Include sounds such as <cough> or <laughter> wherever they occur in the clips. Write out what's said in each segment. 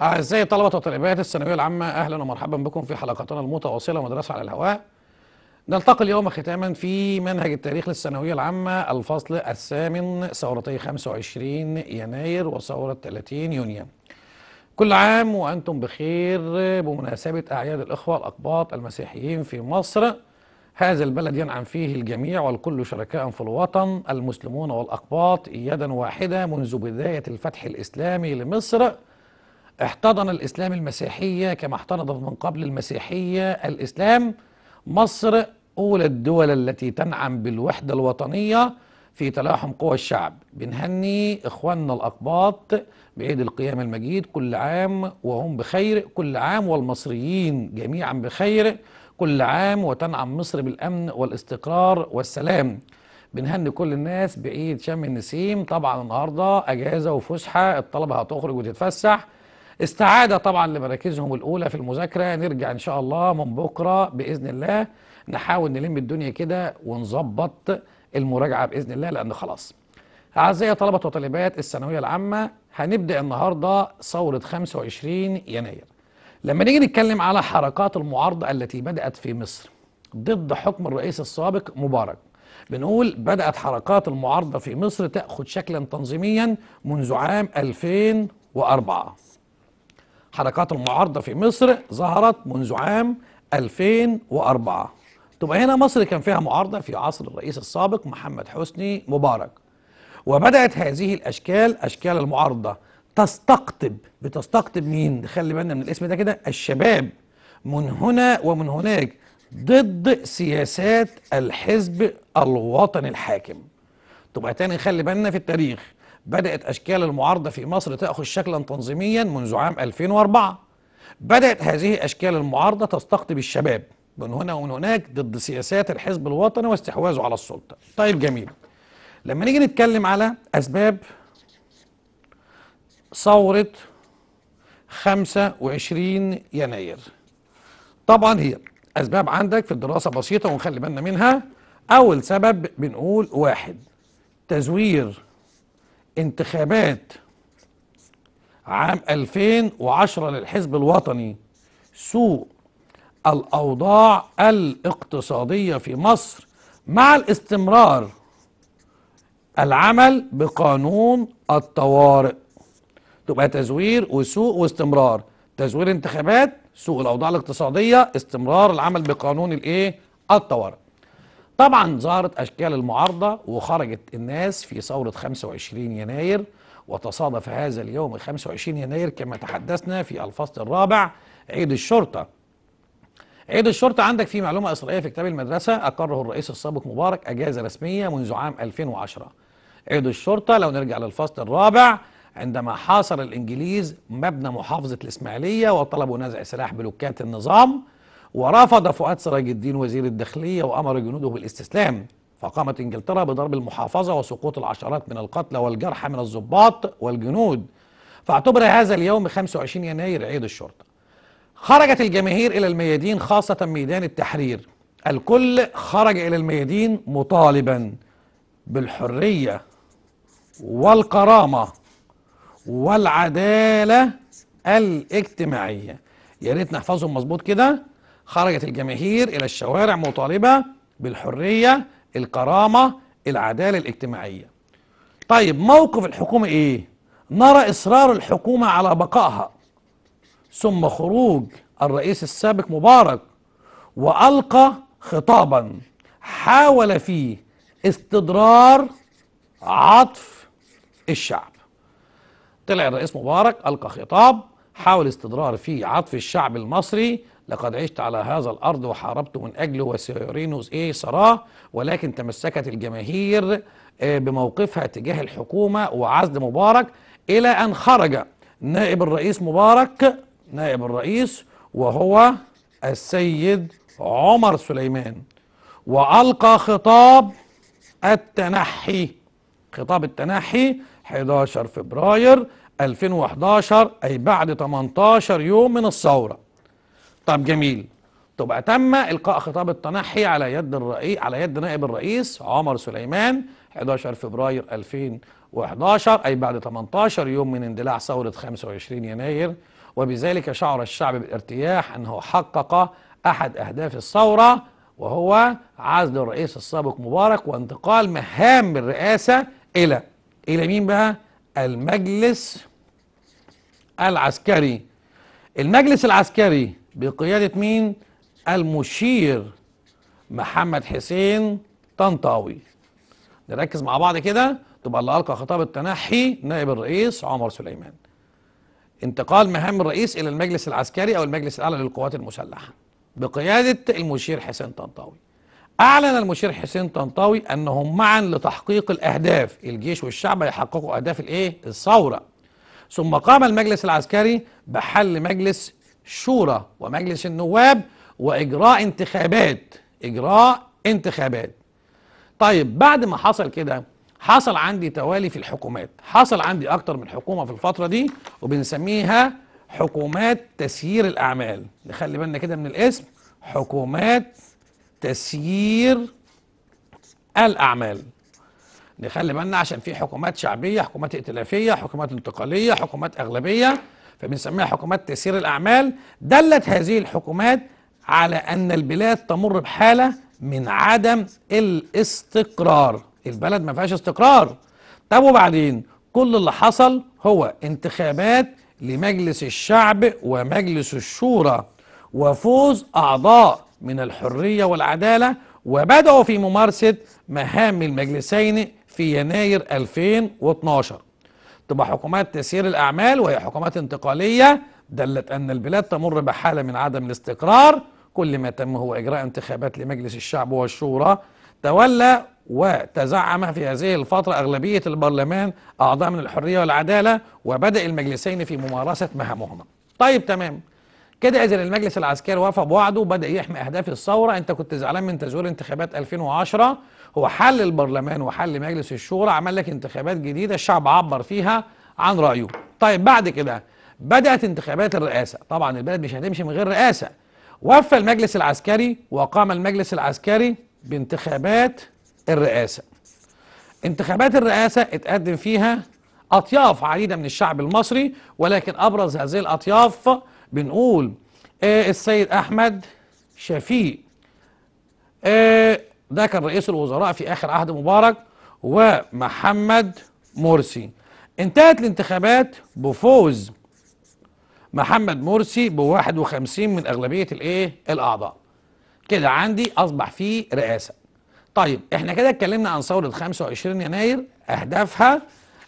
أعزائي طلبة وطالبات الثانوية العامة أهلا ومرحبا بكم في حلقتنا المتواصلة مدرسة على الهواء نلتقي اليوم ختاما في منهج التاريخ للثانوية العامة الفصل الثامن ثورتي 25 يناير وثورة 30 يونيو كل عام وأنتم بخير بمناسبة أعياد الإخوة الأقباط المسيحيين في مصر هذا البلد ينعم فيه الجميع والكل شركاء في الوطن المسلمون والأقباط يدا واحدة منذ بداية الفتح الإسلامي لمصر احتضن الإسلام المسيحية كما احتضن من قبل المسيحية الإسلام مصر أولى الدول التي تنعم بالوحدة الوطنية في تلاحم قوى الشعب بنهني إخواننا الأقباط بعيد القيام المجيد كل عام وهم بخير كل عام والمصريين جميعا بخير كل عام وتنعم مصر بالأمن والاستقرار والسلام بنهني كل الناس بعيد شم النسيم طبعا النهارده اجازه وفسحه الطلبه هتخرج وتتفسح استعادة طبعا لمراكزهم الأولى في المذاكرة نرجع إن شاء الله من بكرة بإذن الله نحاول نلم الدنيا كده ونظبط المراجعة بإذن الله لأن خلاص أعزائي طلبة وطالبات الثانوية العامة هنبدأ النهاردة ثورة 25 يناير لما نيجي نتكلم على حركات المعارضة التي بدأت في مصر ضد حكم الرئيس السابق مبارك بنقول بدأت حركات المعارضة في مصر تأخذ شكلا تنظيميا منذ عام 2004 حركات المعارضة في مصر ظهرت منذ عام 2004 تبقى هنا مصر كان فيها معارضة في عصر الرئيس السابق محمد حسني مبارك وبدأت هذه الأشكال أشكال المعارضة تستقطب بتستقطب مين؟ خلي بالنا من الاسم ده كده الشباب من هنا ومن هناك ضد سياسات الحزب الوطني الحاكم تبقى تاني خلي بالنا في التاريخ بدأت أشكال المعارضة في مصر تأخذ شكلا تنظيميا منذ عام 2004 بدأت هذه أشكال المعارضة تستقطب الشباب من هنا ومن هناك ضد سياسات الحزب الوطني واستحواذه على السلطة طيب جميل لما نيجي نتكلم على أسباب ثورة 25 يناير طبعا هي أسباب عندك في الدراسة بسيطة ونخلي بالنا منها أول سبب بنقول واحد تزوير انتخابات عام 2010 للحزب الوطني سوء الأوضاع الاقتصادية في مصر مع الاستمرار العمل بقانون الطوارئ تبقى تزوير وسوء واستمرار تزوير انتخابات سوء الأوضاع الاقتصادية استمرار العمل بقانون الايه الطوارئ طبعا ظهرت أشكال المعارضة وخرجت الناس في ثورة 25 يناير وتصادف هذا اليوم 25 يناير كما تحدثنا في الفصل الرابع عيد الشرطة عيد الشرطة عندك في معلومة إسرائيلية في كتاب المدرسة أقره الرئيس السابق مبارك أجازة رسمية منذ عام 2010 عيد الشرطة لو نرجع للفصل الرابع عندما حاصر الإنجليز مبنى محافظة الإسماعيلية وطلبوا نزع سلاح بلوكات النظام ورفض فؤاد سراج الدين وزير الداخلية وأمر جنوده بالاستسلام فقامت إنجلترا بضرب المحافظة وسقوط العشرات من القتلى والجرحى من الضباط والجنود فاعتبر هذا اليوم 25 يناير عيد الشرطة خرجت الجماهير إلى الميادين خاصة ميدان التحرير الكل خرج إلى الميادين مطالبا بالحرية والكرامة والعدالة الاجتماعية يا ريت نحفظهم مظبوط كده خرجت الجماهير إلى الشوارع مطالبة بالحرية الكرامة العدالة الاجتماعية طيب موقف الحكومة إيه؟ نرى إصرار الحكومة على بقائها ثم خروج الرئيس السابق مبارك وألقى خطابا حاول فيه استدرار عطف الشعب طلع الرئيس مبارك ألقى خطاب حاول استدرار فيه عطف الشعب المصري لقد عشت على هذا الأرض وحاربت من أجله وسيرينوس إيه صراه ولكن تمسكت الجماهير آه، بموقفها تجاه الحكومة وعزل مبارك إلى أن خرج نائب الرئيس مبارك نائب الرئيس وهو السيد عمر سليمان وألقى خطاب التنحي خطاب التنحي 11 فبراير 2011 أي بعد 18 يوم من الثورة طب جميل تبقى تم القاء خطاب التنحي على يد الرئيس على يد نائب الرئيس عمر سليمان 11 فبراير 2011 اي بعد 18 يوم من اندلاع ثوره 25 يناير وبذلك شعر الشعب بالارتياح انه حقق احد اهداف الثوره وهو عزل الرئيس السابق مبارك وانتقال مهام الرئاسه الى الى مين بقى؟ المجلس العسكري المجلس العسكري بقيادة مين؟ المشير محمد حسين طنطاوي نركز مع بعض كده تبقى اللي ألقى خطاب التنحي نائب الرئيس عمر سليمان انتقال مهام الرئيس إلى المجلس العسكري أو المجلس الأعلى للقوات المسلحة بقيادة المشير حسين طنطاوي أعلن المشير حسين طنطاوي أنهم معا لتحقيق الأهداف الجيش والشعب يحققوا أهداف الإيه؟ الثورة ثم قام المجلس العسكري بحل مجلس شورى ومجلس النواب واجراء انتخابات اجراء انتخابات طيب بعد ما حصل كده حصل عندي توالي في الحكومات حصل عندي اكتر من حكومه في الفتره دي وبنسميها حكومات تسيير الاعمال نخلي بالنا كده من الاسم حكومات تسيير الاعمال نخلي بالنا عشان في حكومات شعبيه حكومات ائتلافيه حكومات انتقاليه حكومات اغلبيه فبنسميها حكومات تيسير الأعمال دلت هذه الحكومات على أن البلاد تمر بحالة من عدم الاستقرار البلد ما فيهاش استقرار طب وبعدين كل اللي حصل هو انتخابات لمجلس الشعب ومجلس الشورى وفوز أعضاء من الحرية والعدالة وبدأوا في ممارسة مهام المجلسين في يناير 2012 تبقى حكومات تسيير الأعمال وهي حكومات انتقالية دلت أن البلاد تمر بحالة من عدم الاستقرار كل ما تم هو إجراء انتخابات لمجلس الشعب والشورى تولى وتزعم في هذه الفترة أغلبية البرلمان أعضاء من الحرية والعدالة وبدأ المجلسين في ممارسة مهامهما طيب تمام كده إذا المجلس العسكري وافق بوعده وبدأ يحمي أهداف الثورة أنت كنت زعلان من تزوير انتخابات 2010 هو حل البرلمان وحل مجلس الشورى عمل لك انتخابات جديده الشعب عبر فيها عن رايه طيب بعد كده بدات انتخابات الرئاسه طبعا البلد مش هتمشي من غير رئاسه وفى المجلس العسكري وقام المجلس العسكري بانتخابات الرئاسه انتخابات الرئاسه اتقدم فيها اطياف عديده من الشعب المصري ولكن ابرز هذه الاطياف بنقول آه، السيد احمد شفيق آه، ده كان رئيس الوزراء في آخر عهد مبارك ومحمد مرسي انتهت الانتخابات بفوز محمد مرسي ب 51 من أغلبية الإيه؟ الأعضاء كده عندي أصبح في رئاسة طيب احنا كده اتكلمنا عن ثورة 25 يناير أهدافها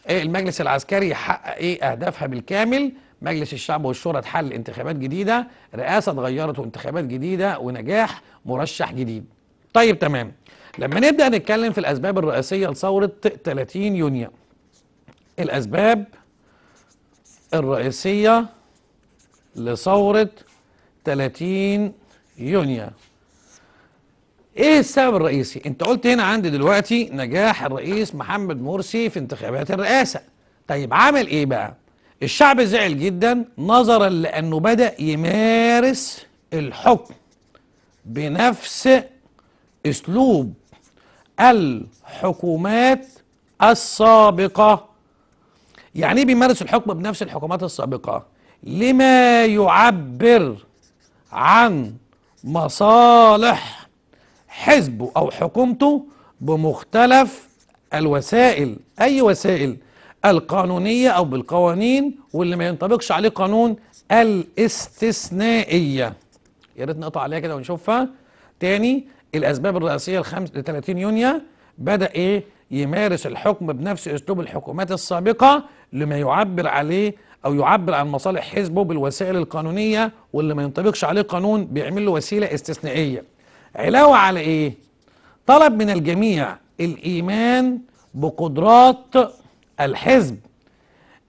إيه، المجلس العسكري حقق ايه اهدافها بالكامل مجلس الشعب والشورى اتحل انتخابات جديده رئاسه اتغيرت وانتخابات جديده ونجاح مرشح جديد طيب تمام لما نبدأ نتكلم في الأسباب الرئيسية لثورة 30 يونيو الأسباب الرئيسية لثورة 30 يونيو ايه السبب الرئيسي انت قلت هنا عندي دلوقتي نجاح الرئيس محمد مرسي في انتخابات الرئاسة طيب عمل ايه بقى الشعب زعل جدا نظرا لانه بدأ يمارس الحكم بنفس اسلوب الحكومات السابقه يعني ايه بيمارس الحكم بنفس الحكومات السابقه لما يعبر عن مصالح حزبه او حكومته بمختلف الوسائل اي وسائل القانونيه او بالقوانين واللي ما ينطبقش عليه قانون الاستثنائيه يا ريت نقطع عليها كده ونشوفها تاني الأسباب الرئيسية ل 30 يونيو بدأ إيه يمارس الحكم بنفس أسلوب الحكومات السابقة لما يعبر عليه أو يعبر عن مصالح حزبه بالوسائل القانونية واللي ما ينطبقش عليه قانون بيعمل له وسيلة استثنائية علاوة على إيه؟ طلب من الجميع الإيمان بقدرات الحزب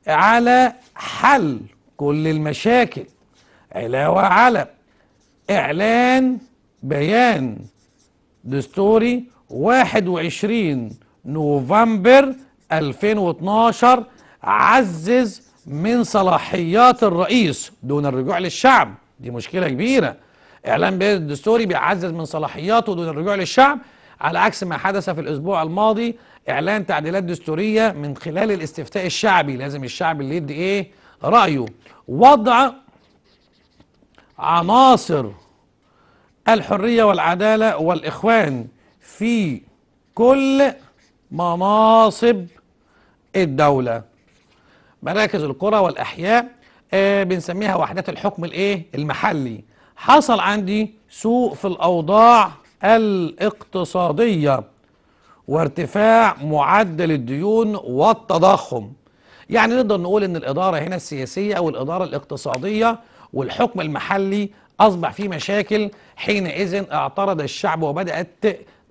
على حل كل المشاكل علاوة على إعلان بيان دستوري 21 نوفمبر 2012 عزز من صلاحيات الرئيس دون الرجوع للشعب دي مشكلة كبيرة إعلان بيد الدستوري بيعزز من صلاحياته دون الرجوع للشعب على عكس ما حدث في الأسبوع الماضي إعلان تعديلات دستورية من خلال الاستفتاء الشعبي لازم الشعب اللي يدي إيه رأيه وضع عناصر الحرية والعدالة والإخوان في كل مناصب الدولة مراكز القرى والأحياء آه بنسميها وحدات الحكم الايه المحلي حصل عندي سوء في الأوضاع الاقتصادية وارتفاع معدل الديون والتضخم يعني نقدر نقول ان الإدارة هنا السياسية أو الإدارة الاقتصادية والحكم المحلي أصبح في مشاكل حينئذ اعترض الشعب وبدأت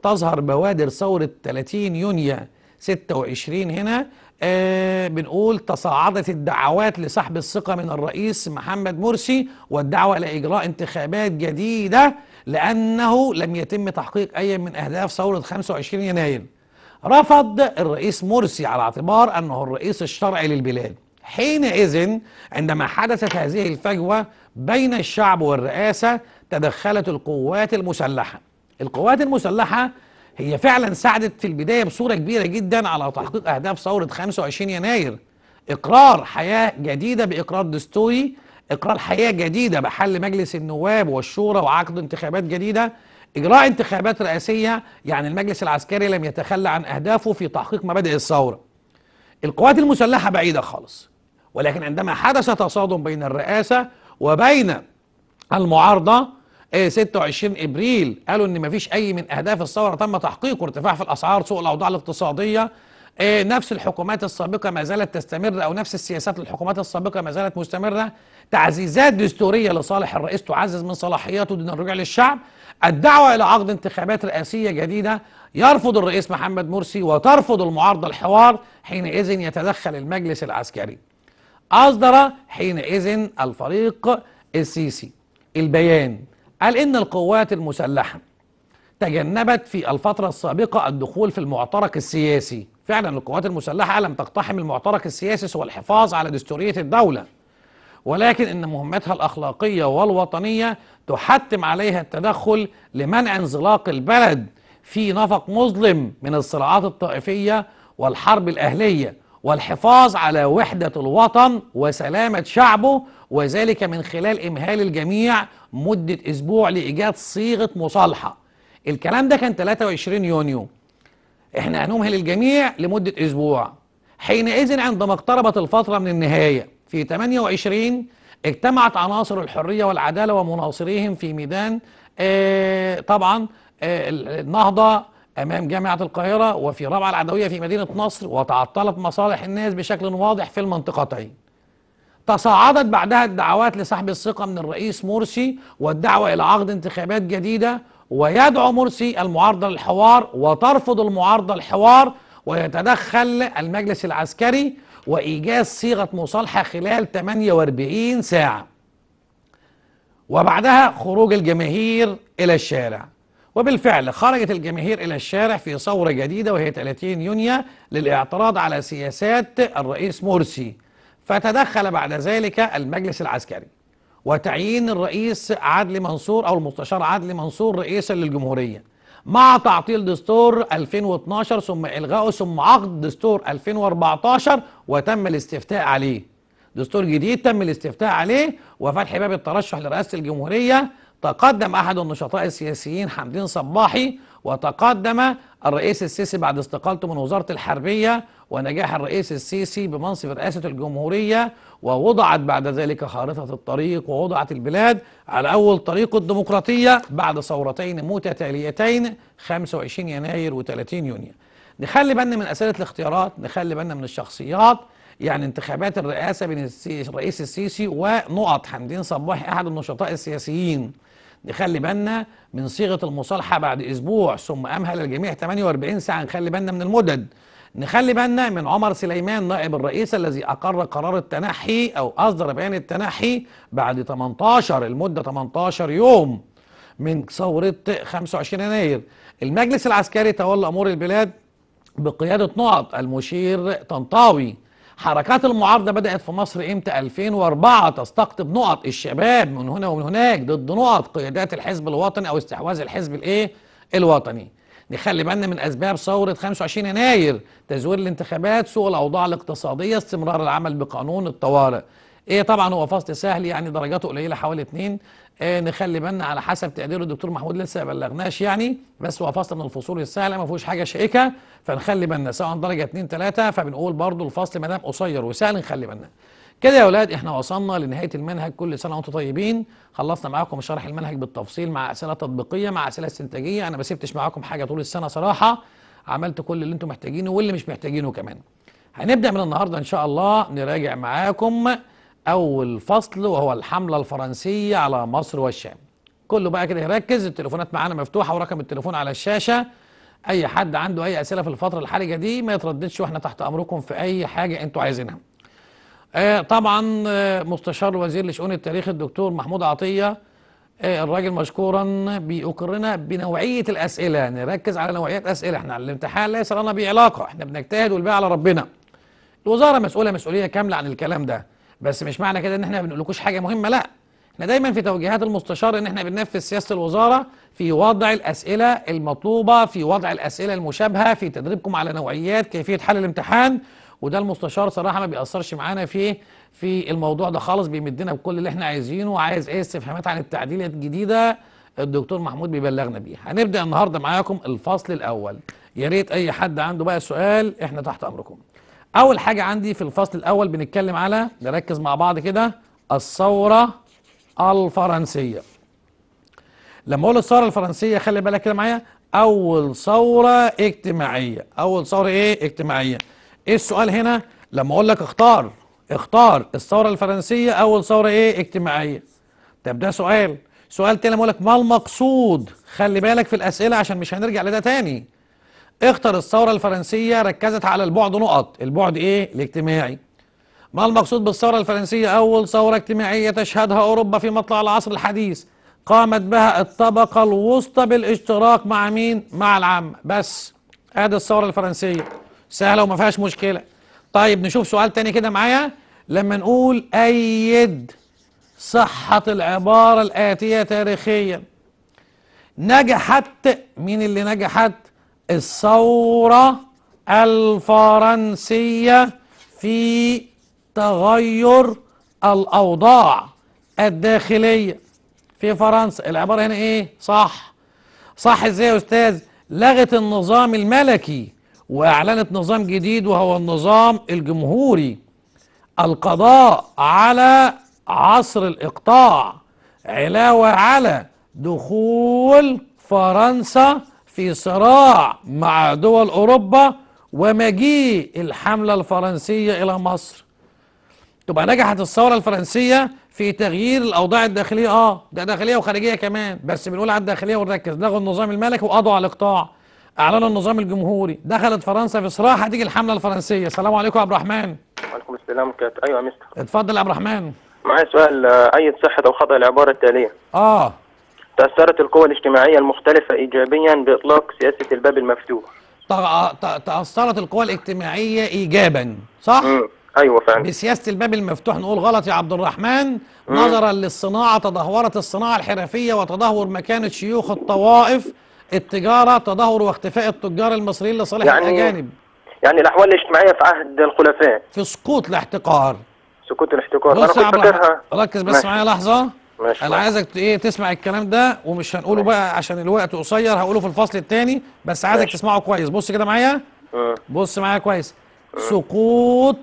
تظهر بوادر ثورة 30 يونيو 26 هنا آه بنقول تصاعدت الدعوات لسحب الثقة من الرئيس محمد مرسي والدعوة إلى إجراء انتخابات جديدة لأنه لم يتم تحقيق أي من أهداف ثورة 25 يناير رفض الرئيس مرسي على اعتبار أنه الرئيس الشرعي للبلاد حينئذ عندما حدثت هذه الفجوة بين الشعب والرئاسة تدخلت القوات المسلحة القوات المسلحة هي فعلا ساعدت في البداية بصورة كبيرة جدا على تحقيق أهداف ثورة 25 يناير إقرار حياة جديدة بإقرار دستوري إقرار حياة جديدة بحل مجلس النواب والشورى وعقد انتخابات جديدة إجراء انتخابات رئاسية يعني المجلس العسكري لم يتخلى عن أهدافه في تحقيق مبادئ الثورة القوات المسلحة بعيدة خالص ولكن عندما حدث تصادم بين الرئاسة وبين المعارضة 26 إيه، إبريل قالوا إن مفيش أي من أهداف الثورة تم تحقيقه ارتفاع في الأسعار سوء الأوضاع الاقتصادية إيه، نفس الحكومات السابقة ما زالت تستمر أو نفس السياسات للحكومات السابقة ما زالت مستمرة تعزيزات دستورية لصالح الرئيس تعزز من صلاحياته دون الرجوع للشعب الدعوة إلى عقد انتخابات رئاسية جديدة يرفض الرئيس محمد مرسي وترفض المعارضة الحوار حينئذ يتدخل المجلس العسكري أصدر حينئذ الفريق السيسي البيان قال إن القوات المسلحة تجنبت في الفترة السابقة الدخول في المعترك السياسي فعلا القوات المسلحة لم تقتحم المعترك السياسي سوى الحفاظ على دستورية الدولة ولكن إن مهمتها الأخلاقية والوطنية تحتم عليها التدخل لمنع انزلاق البلد في نفق مظلم من الصراعات الطائفية والحرب الأهلية والحفاظ على وحدة الوطن وسلامة شعبه وذلك من خلال إمهال الجميع مدة أسبوع لإيجاد صيغة مصالحة الكلام ده كان 23 يونيو احنا هنمهل الجميع لمدة أسبوع حينئذ عندما اقتربت الفترة من النهاية في 28 اجتمعت عناصر الحرية والعدالة ومناصريهم في ميدان آه طبعا آه النهضة أمام جامعة القاهرة وفي رابعة العدوية في مدينة نصر وتعطلت مصالح الناس بشكل واضح في المنطقتين تصاعدت بعدها الدعوات لسحب الثقة من الرئيس مرسي والدعوة إلى عقد انتخابات جديدة ويدعو مرسي المعارضة للحوار وترفض المعارضة الحوار ويتدخل المجلس العسكري وإيجاز صيغة مصالحة خلال 48 ساعة وبعدها خروج الجماهير إلى الشارع وبالفعل خرجت الجماهير إلى الشارع في ثورة جديدة وهي 30 يونيو للاعتراض على سياسات الرئيس مرسي فتدخل بعد ذلك المجلس العسكري وتعيين الرئيس عدلي منصور أو المستشار عدلي منصور رئيسا للجمهورية مع تعطيل دستور 2012 ثم إلغائه ثم عقد دستور 2014 وتم الاستفتاء عليه دستور جديد تم الاستفتاء عليه وفتح باب الترشح لرئاسة الجمهورية تقدم أحد النشطاء السياسيين حمدين صباحي وتقدم الرئيس السيسي بعد استقالته من وزارة الحربية ونجاح الرئيس السيسي بمنصب رئاسة الجمهورية ووضعت بعد ذلك خارطة الطريق ووضعت البلاد على أول طريق الديمقراطية بعد ثورتين متتاليتين 25 يناير و30 يونيو نخلي بالنا من أسئلة الاختيارات نخلي بالنا من الشخصيات يعني انتخابات الرئاسة بين الرئيس السيسي ونقط حمدين صباحي أحد النشطاء السياسيين نخلي بالنا من صيغه المصالحه بعد اسبوع ثم امهل الجميع 48 ساعه نخلي بالنا من المدد نخلي بالنا من عمر سليمان نائب الرئيس الذي اقر قرار التنحي او اصدر بيان التنحي بعد 18 المده 18 يوم من ثوره 25 يناير المجلس العسكري تولى امور البلاد بقياده نقط المشير طنطاوي حركات المعارضة بدأت في مصر إمتى 2004 تستقطب نقط الشباب من هنا ومن هناك ضد نقط قيادات الحزب الوطني أو استحواذ الحزب الإيه الوطني نخلي بالنا من أسباب ثورة 25 يناير تزوير الانتخابات سوء الأوضاع الاقتصادية استمرار العمل بقانون الطوارئ ايه طبعا هو فصل سهل يعني درجاته قليله حوالي 2 إيه نخلي بالنا على حسب تقدير الدكتور محمود لسه ما بلغناش يعني بس هو فصل من الفصول السهله ما فيهوش حاجه شائكه فنخلي بالنا سواء درجه 2 3 فبنقول برضو الفصل ما دام قصير وسهل نخلي بالنا كده يا اولاد احنا وصلنا لنهايه المنهج كل سنه وانتم طيبين خلصنا معاكم شرح المنهج بالتفصيل مع اسئله تطبيقيه مع اسئله استنتاجيه انا ما سبتش معاكم حاجه طول السنه صراحه عملت كل اللي انتم محتاجينه واللي مش محتاجينه كمان هنبدا من النهارده ان شاء الله نراجع معاكم أول فصل وهو الحملة الفرنسية على مصر والشام كله بقى كده يركز التليفونات معانا مفتوحة ورقم التليفون على الشاشة أي حد عنده أي أسئلة في الفترة الحرجة دي ما يترددش وإحنا تحت أمركم في أي حاجة أنتوا عايزينها آه، طبعا آه، مستشار وزير لشؤون التاريخ الدكتور محمود عطية آه، الراجل مشكورا بيقرنا بنوعية الأسئلة نركز على نوعية أسئلة احنا الامتحان ليس لنا بعلاقة احنا بنجتهد والباقي على ربنا الوزارة مسؤولة مسؤولية كاملة عن الكلام ده بس مش معنى كده ان احنا ما بنقولكوش حاجه مهمه لا احنا دايما في توجيهات المستشار ان احنا بننفذ سياسه الوزاره في وضع الاسئله المطلوبه في وضع الاسئله المشابهه في تدريبكم على نوعيات كيفيه حل الامتحان وده المستشار صراحه ما بيأثرش معانا في في الموضوع ده خالص بيمدنا بكل اللي احنا عايزينه وعايز ايه استفهامات عن التعديلات الجديده الدكتور محمود بيبلغنا بيها هنبدا النهارده معاكم الفصل الاول يا ريت اي حد عنده بقى سؤال احنا تحت امركم اول حاجه عندي في الفصل الاول بنتكلم على نركز مع بعض كده الثوره الفرنسيه لما اقول الثوره الفرنسيه خلي بالك كده معايا اول ثوره اجتماعيه اول ثوره ايه اجتماعيه ايه السؤال هنا لما اقول لك اختار اختار الثوره الفرنسيه اول ثوره ايه اجتماعيه طب ده سؤال سؤال تاني لما اقول لك ما المقصود خلي بالك في الاسئله عشان مش هنرجع لده تاني اختر الثورة الفرنسية ركزت على البعد نقط البعد ايه الاجتماعي ما المقصود بالثورة الفرنسية أول ثورة اجتماعية تشهدها أوروبا في مطلع العصر الحديث قامت بها الطبقة الوسطى بالاشتراك مع مين؟ مع العامة بس ادي الثورة الفرنسية سهلة وما فيهاش مشكلة طيب نشوف سؤال تاني كده معايا لما نقول أيد صحة العبارة الآتية تاريخيا نجحت مين اللي نجحت؟ الثورة الفرنسية في تغير الأوضاع الداخلية في فرنسا العبارة هنا إيه؟ صح صح إزاي يا أستاذ؟ لغت النظام الملكي وأعلنت نظام جديد وهو النظام الجمهوري القضاء على عصر الإقطاع علاوة على دخول فرنسا في صراع مع دول أوروبا ومجيء الحملة الفرنسية إلى مصر تبقى نجحت الثورة الفرنسية في تغيير الأوضاع الداخلية آه ده داخلية وخارجية كمان بس بنقول على الداخلية ونركز لغوا النظام الملكي وقضوا على الإقطاع أعلنوا النظام الجمهوري دخلت فرنسا في صراع هتيجي الحملة الفرنسية السلام عليكم يا عبد الرحمن وعليكم السلام كات أيوة يا مستر اتفضل يا عبد الرحمن معايا سؤال آه، أي صحة أو خطأ العبارة التالية آه تأثرت القوى الاجتماعية المختلفة إيجابيا بإطلاق سياسة الباب المفتوح تأثرت القوى الاجتماعية إيجابا صح؟ مم. أيوة فعلا بسياسة الباب المفتوح نقول غلط يا عبد الرحمن مم. نظرا للصناعة تدهورت الصناعة الحرفية وتدهور مكانة شيوخ الطوائف التجارة تدهور واختفاء التجار المصريين لصالح يعني الأجانب يعني الأحوال الاجتماعية في عهد الخلفاء في سقوط الاحتقار سقوط الاحتقار انا كنت ركز بس معايا لحظه ماشي انا عايزك ايه تسمع الكلام ده ومش هنقوله بقى عشان الوقت قصير هقوله في الفصل الثاني بس عايزك ماشي. تسمعه كويس بص كده معايا بص معايا كويس سقوط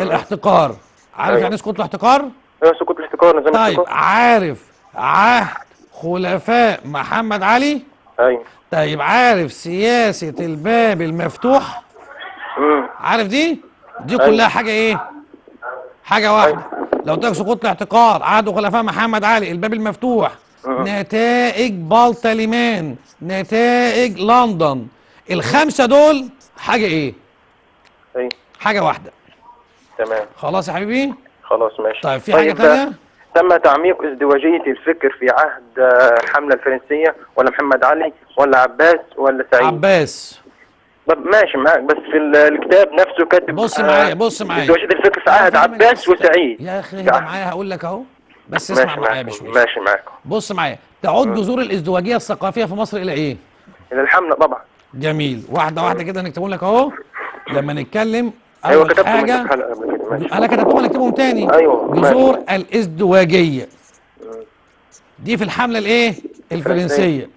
الاحتقار عارف أيوه. يعني إيه سقوط الاحتقار؟ ايوه سقوط الاحتقار نظام طيب الاحتقار. عارف عهد خلفاء محمد علي؟ ايوه طيب عارف سياسة الباب المفتوح؟ امم عارف دي؟ دي دي أيوه. كلها حاجة ايه؟ حاجه واحده لو سقوط الاعتقاد عهد خلفاء محمد علي الباب المفتوح آه. نتائج بالتليمان نتائج لندن الخمسه دول حاجه ايه ايوه حاجه واحده تمام خلاص يا حبيبي خلاص ماشي طيب في طيب، حاجه تانية؟ تم تعميق ازدواجيه الفكر في عهد آه، حمله الفرنسيه ولا محمد علي ولا عباس ولا سعيد عباس طب ماشي معاك بس في الكتاب نفسه كاتب بص آه، معايا بص معايا وجدت الفكر عهد آه، عباس وسعيد يا اخي اهدى معايا هقول لك اهو بس اسمع معايا بشويش ماشي معاك بص معايا تعود آه. جذور الازدواجيه الثقافيه في مصر الى ايه؟ الى الحمله طبعا جميل واحده واحده كده نكتبهم لك اهو لما نتكلم أيوة، اول أيوة كتبت حاجه انا كتبتهم نكتبهم تاني ايوه جذور الازدواجيه دي في الحمله الايه؟ الفرنسيه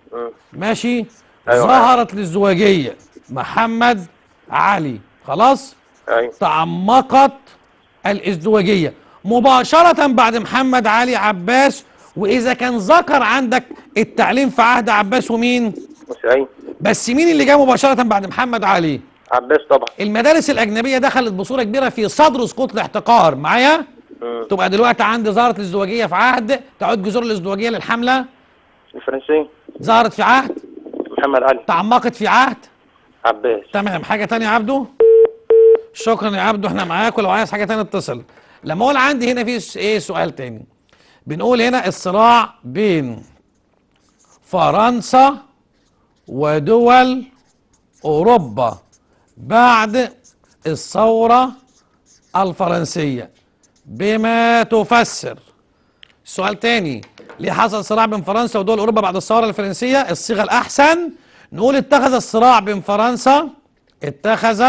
ماشي أيوة. ظهرت الازدواجيه محمد علي خلاص أيوة. تعمقت الازدواجيه مباشره بعد محمد علي عباس واذا كان ذكر عندك التعليم في عهد عباس ومين حسين بس مين اللي جاء مباشره بعد محمد علي عباس طبعا المدارس الاجنبيه دخلت بصوره كبيره في صدر سقوط الاحتقار معايا تبقى دلوقتي عندي ظهرت الازدواجيه في عهد تعود جذور الازدواجيه للحمله الفرنسيه ظهرت في عهد محمد علي تعمقت في عهد عباس تمام حاجه تانية يا عبده شكرا يا عبده احنا معاك ولو عايز حاجه تانية اتصل لما اقول عندي هنا في ايه سؤال تاني بنقول هنا الصراع بين فرنسا ودول اوروبا بعد الثوره الفرنسيه بما تفسر سؤال تاني ليه حصل صراع بين فرنسا ودول اوروبا بعد الثوره الفرنسيه الصيغه الاحسن نقول اتخذ الصراع بين فرنسا اتخذ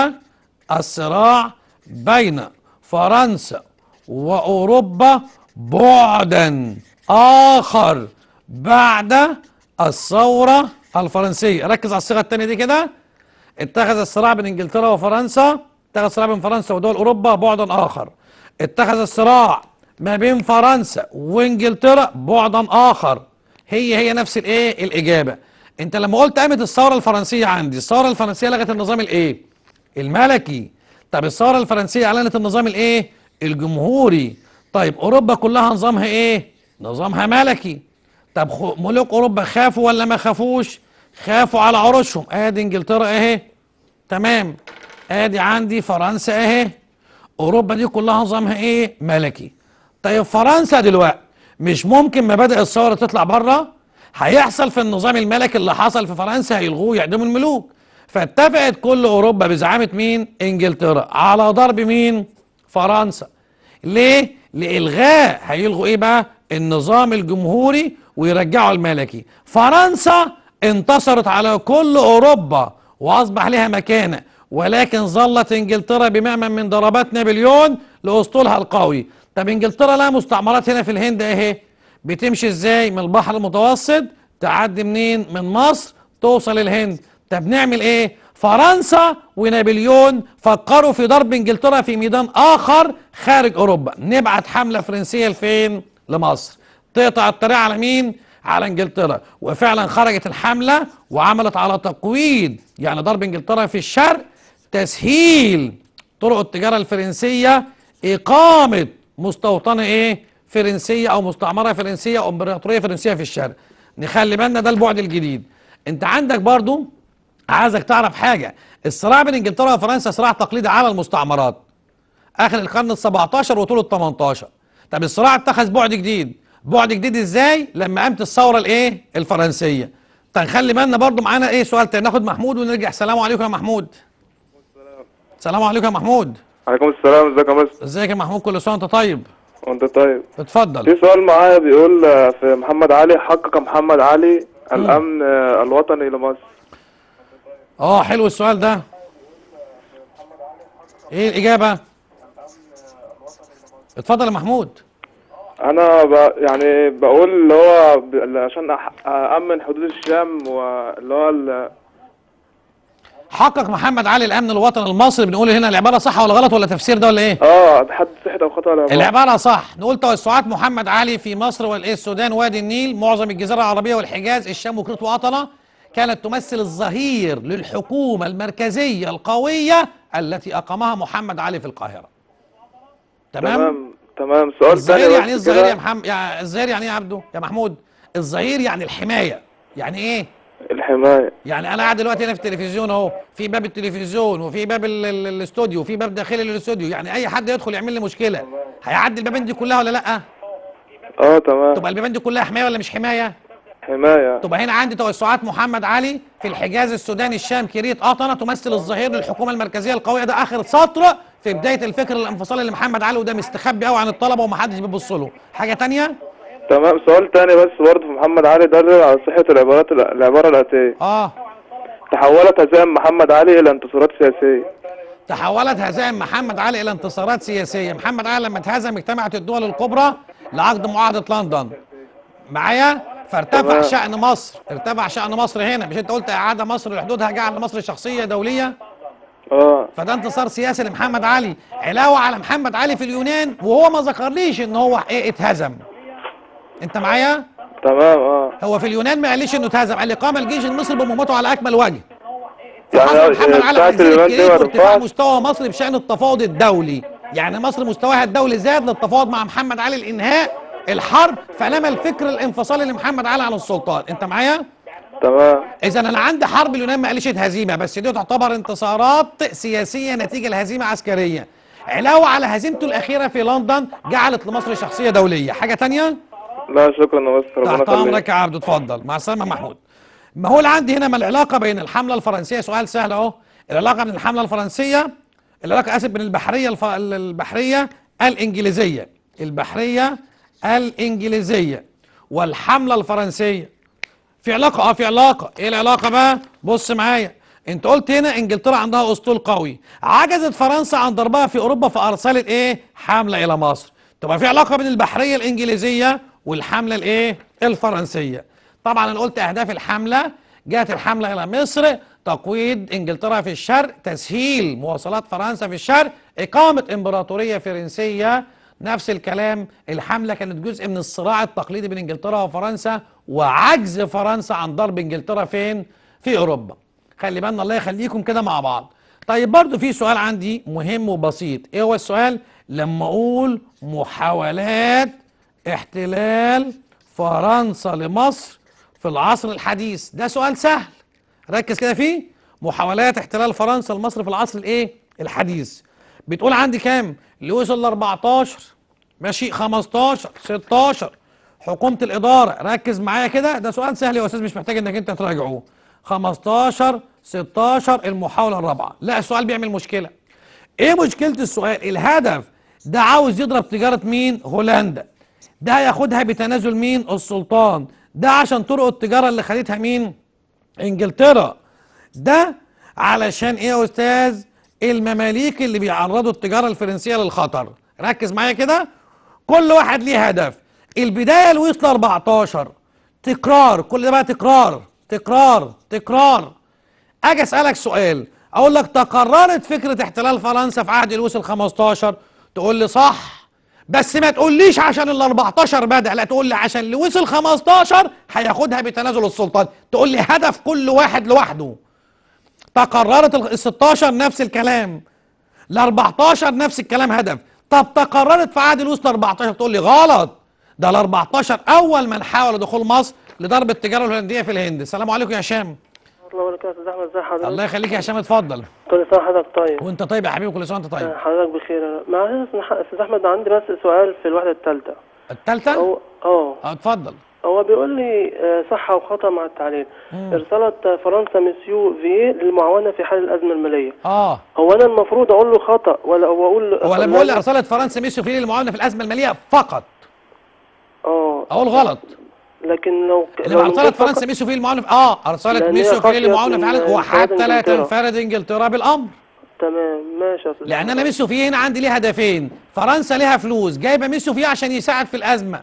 الصراع بين فرنسا وأوروبا بعدا آخر بعد الثورة الفرنسية ركز على الصيغة التانية دي كده اتخذ الصراع بين انجلترا وفرنسا اتخذ الصراع بين فرنسا ودول أوروبا بعدا آخر اتخذ الصراع ما بين فرنسا وانجلترا بعدا آخر هي هي نفس الايه الإجابة انت لما قلت قامت الثوره الفرنسيه عندي الثوره الفرنسيه لغت النظام الايه الملكي طب الثوره الفرنسيه اعلنت النظام الايه الجمهوري طيب اوروبا كلها نظامها ايه نظامها ملكي طب ملوك اوروبا خافوا ولا ما خافوش خافوا على عروشهم ادي انجلترا اهي تمام ادي عندي فرنسا اهي اوروبا دي كلها نظامها ايه ملكي طيب فرنسا دلوقتي مش ممكن مبادئ الثوره تطلع بره هيحصل في النظام الملكي اللي حصل في فرنسا هيلغوه يعدموا الملوك فاتفقت كل اوروبا بزعامه مين انجلترا على ضرب مين فرنسا ليه لالغاء هيلغوا ايه بقى النظام الجمهوري ويرجعوا الملكي فرنسا انتصرت على كل اوروبا واصبح لها مكانه ولكن ظلت انجلترا بمأمن من ضربات نابليون لاسطولها القوي طب انجلترا لها مستعمرات هنا في الهند اهي بتمشي ازاي من البحر المتوسط تعدي منين من مصر توصل الهند طب نعمل ايه فرنسا ونابليون فكروا في ضرب انجلترا في ميدان اخر خارج اوروبا نبعت حمله فرنسيه لفين لمصر تقطع الطريق على مين على انجلترا وفعلا خرجت الحمله وعملت على تقويض يعني ضرب انجلترا في الشرق تسهيل طرق التجاره الفرنسيه اقامه مستوطنه ايه فرنسيه او مستعمره فرنسيه او امبراطوريه فرنسيه في الشرق نخلي بالنا ده البعد الجديد انت عندك برضو عايزك تعرف حاجه الصراع بين انجلترا وفرنسا صراع تقليدي على المستعمرات اخر القرن ال17 وطول ال18 طب الصراع اتخذ بعد جديد بعد جديد ازاي لما قامت الثوره الايه الفرنسيه تنخلي بالنا برضو معانا ايه سؤال تاني ناخد محمود ونرجع السلام عليكم يا محمود السلام عليكم يا محمود عليكم السلام ازيك يا مستر ازيك يا محمود كل سنه وانت طيب وانت طيب اتفضل في سؤال معايا بيقول آه، في محمد علي حقق محمد علي الامن آه، الوطني لمصر اه حلو السؤال ده ايه الاجابه اتفضل يا محمود انا ب... يعني بقول اللي هو ب... عشان امن حدود الشام واللي هو ال... حقق محمد علي الامن الوطني المصري بنقول هنا العباره صح ولا غلط ولا تفسير ده ولا ايه اه حد واحد أو خطأ العبارة العبارة صح نقول توسعات محمد علي في مصر والسودان وادي النيل معظم الجزيرة العربية والحجاز الشام وكريت وطنة كانت تمثل الظهير للحكومة المركزية القوية التي أقامها محمد علي في القاهرة تمام؟ تمام تمام سؤال الظهير يعني ايه الظهير يا محمد يعني الظهير يعني ايه يا عبده يا محمود الظهير يعني الحماية يعني ايه؟ الحماية يعني أنا قاعد دلوقتي هنا في التلفزيون أهو في باب التلفزيون وفي باب الاستوديو وفي باب داخل الاستوديو يعني أي حد يدخل يعمل لي مشكلة هيعدي البابين دي كلها ولا لأ؟ أه تمام تبقى البابين دي كلها حماية ولا مش حماية؟ حماية تبقى هنا عندي توسعات محمد علي في الحجاز السوداني الشام كيرية آه، قطنة تمثل الظهير للحكومة المركزية القوية ده آخر سطر في بداية الفكر الانفصالي اللي محمد علي وده مستخبي قوي عن الطلبة ومحدش بيبص له حاجة تانية؟ تمام سؤال تاني بس برضه في محمد علي درر على صحة العبارات العبارة الآتية اه تحولت هزائم محمد علي إلى انتصارات سياسية تحولت هزائم محمد علي إلى انتصارات سياسية محمد علي لما اتهزم اجتمعت الدول الكبرى لعقد معاهدة لندن معايا فارتفع تمام. شأن مصر ارتفع شأن مصر هنا مش انت قلت إعادة مصر لحدودها جعل مصر شخصية دولية اه فده انتصار سياسي لمحمد علي علاوة على محمد علي في اليونان وهو ما ذكرليش ان هو ايه اتهزم انت معايا تمام اه هو في اليونان ما قالش انه اتهزم قال قام الجيش المصري بمهمته على اكمل وجه يعني محمد علي عبد مستوى مصر بشان التفاوض الدولي يعني مصر مستواها الدولي زاد للتفاوض مع محمد علي لانهاء الحرب فنما الفكر الانفصالي لمحمد علي عن السلطان انت معايا تمام اذا انا عندي حرب اليونان ما قالش هزيمه بس دي تعتبر انتصارات سياسيه نتيجه لهزيمه عسكريه علاوه على هزيمته الاخيره في لندن جعلت لمصر شخصيه دوليه حاجه ثانيه لا شكرا يا مستر ربنا تحت امرك يا عبد اتفضل مع السلامه محمود ما هو اللي عندي هنا ما العلاقه بين الحمله الفرنسيه سؤال سهل اهو العلاقه بين الحمله الفرنسيه العلاقه اسف بين البحريه الف... البحريه الانجليزيه البحريه الانجليزيه والحمله الفرنسيه في علاقه اه في علاقه ايه العلاقه بقى بص معايا انت قلت هنا انجلترا عندها اسطول قوي عجزت فرنسا عن ضربها في اوروبا فارسلت ايه حمله الى مصر تبقى في علاقه بين البحريه الانجليزيه والحملة الايه الفرنسية طبعا انا قلت اهداف الحملة جاءت الحملة الى مصر تقويض انجلترا في الشرق تسهيل مواصلات فرنسا في الشرق اقامة امبراطورية فرنسية نفس الكلام الحملة كانت جزء من الصراع التقليدي بين انجلترا وفرنسا وعجز فرنسا عن ضرب انجلترا فين في اوروبا خلي بالنا الله يخليكم كده مع بعض طيب برضو في سؤال عندي مهم وبسيط ايه هو السؤال لما اقول محاولات احتلال فرنسا لمصر في العصر الحديث ده سؤال سهل ركز كده فيه محاولات احتلال فرنسا لمصر في العصر الايه الحديث بتقول عندي كام اللي وصل ل 14 ماشي 15 16 حكومة الإدارة ركز معايا كده ده سؤال سهل يا أستاذ مش محتاج إنك أنت تراجعه 15 16 المحاولة الرابعة لا السؤال بيعمل مشكلة إيه مشكلة السؤال الهدف ده عاوز يضرب تجارة مين هولندا ده هياخدها بتنازل مين السلطان ده عشان طرق التجارة اللي خدتها مين انجلترا ده علشان ايه يا استاذ المماليك اللي بيعرضوا التجارة الفرنسية للخطر ركز معايا كده كل واحد ليه هدف البداية الوصل 14 تكرار كل ده بقى تكرار تكرار تكرار اجي اسألك سؤال اقول لك تقررت فكرة احتلال فرنسا في عهد لويس ال 15 تقول لي صح بس ما تقوليش عشان ال 14 بدأ لا تقول لي عشان اللي وصل 15 هياخدها بتنازل السلطان تقول لي هدف كل واحد لوحده تقررت ال 16 نفس الكلام ال 14 نفس الكلام هدف طب تقررت في عهد الوسطى 14 تقول لي غلط ده ال 14 اول من حاول دخول مصر لضرب التجاره الهولنديه في الهند السلام عليكم يا هشام الله وبركاته ازي حضرتك الله يخليك يا هشام اتفضل كل سنه وحضرتك طيب وانت طيب يا حبيبي كل سنه وانت طيب آه، حضرتك بخير معلش استاذ احمد عندي بس سؤال في الوحده الثالثه الثالثه اه اه اتفضل هو بيقول لي آه، صح وخطا مع التعليل ارسلت فرنسا مسيو في للمعاونه في حال الازمه الماليه اه هو انا المفروض اقول له خطا ولا اقول هو لما اقول ارسلت فرنسا مسيو في للمعاونه في الازمه الماليه فقط اه اقول غلط لكن لو لما ارسلت فرنسا ميسو في المعاونة اه ارسلت ميسو في المعاونة فعلا وحتى لا تنفرد انجلترا بالامر تمام ماشي لان انا ميسو في هنا عندي ليه هدفين فرنسا ليها فلوس جايبه ميسو في عشان يساعد في الازمه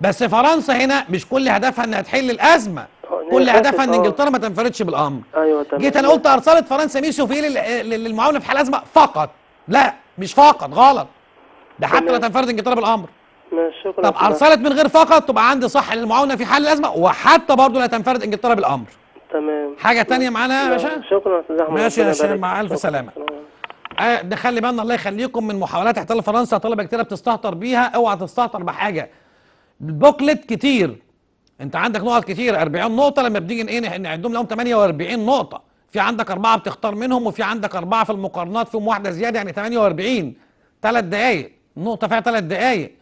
بس فرنسا هنا مش كل هدفها انها تحل الازمه كل هدفها ان آه. انجلترا ما تنفردش بالامر ايوه تمام جيت انا قلت ارسلت فرنسا ميسو في للمعاونه في حال ازمه فقط لا مش فقط غلط ده حتى لا تنفرد انجلترا بالامر شكرا طب ارسلت من غير فقط تبقى عندي صح للمعاونه في حل الازمه وحتى برضه لا تنفرد انجلترا بالامر تمام حاجه ثانيه معانا يا باشا شكرا يا استاذ احمد ماشي يا هشام مع الف سلامه آه، نخلي بالنا الله يخليكم من محاولات احتلال فرنسا طلبه كتيره بتستهتر بيها اوعى تستهتر بحاجه بوكلت كتير انت عندك نقط كتير 40 نقطه لما بنيجي ايه نعدهم لهم 48 نقطه في عندك اربعه بتختار منهم وفي عندك اربعه في المقارنات فيهم واحده زياده يعني 48 ثلاث دقائق نقطه فيها ثلاث دقائق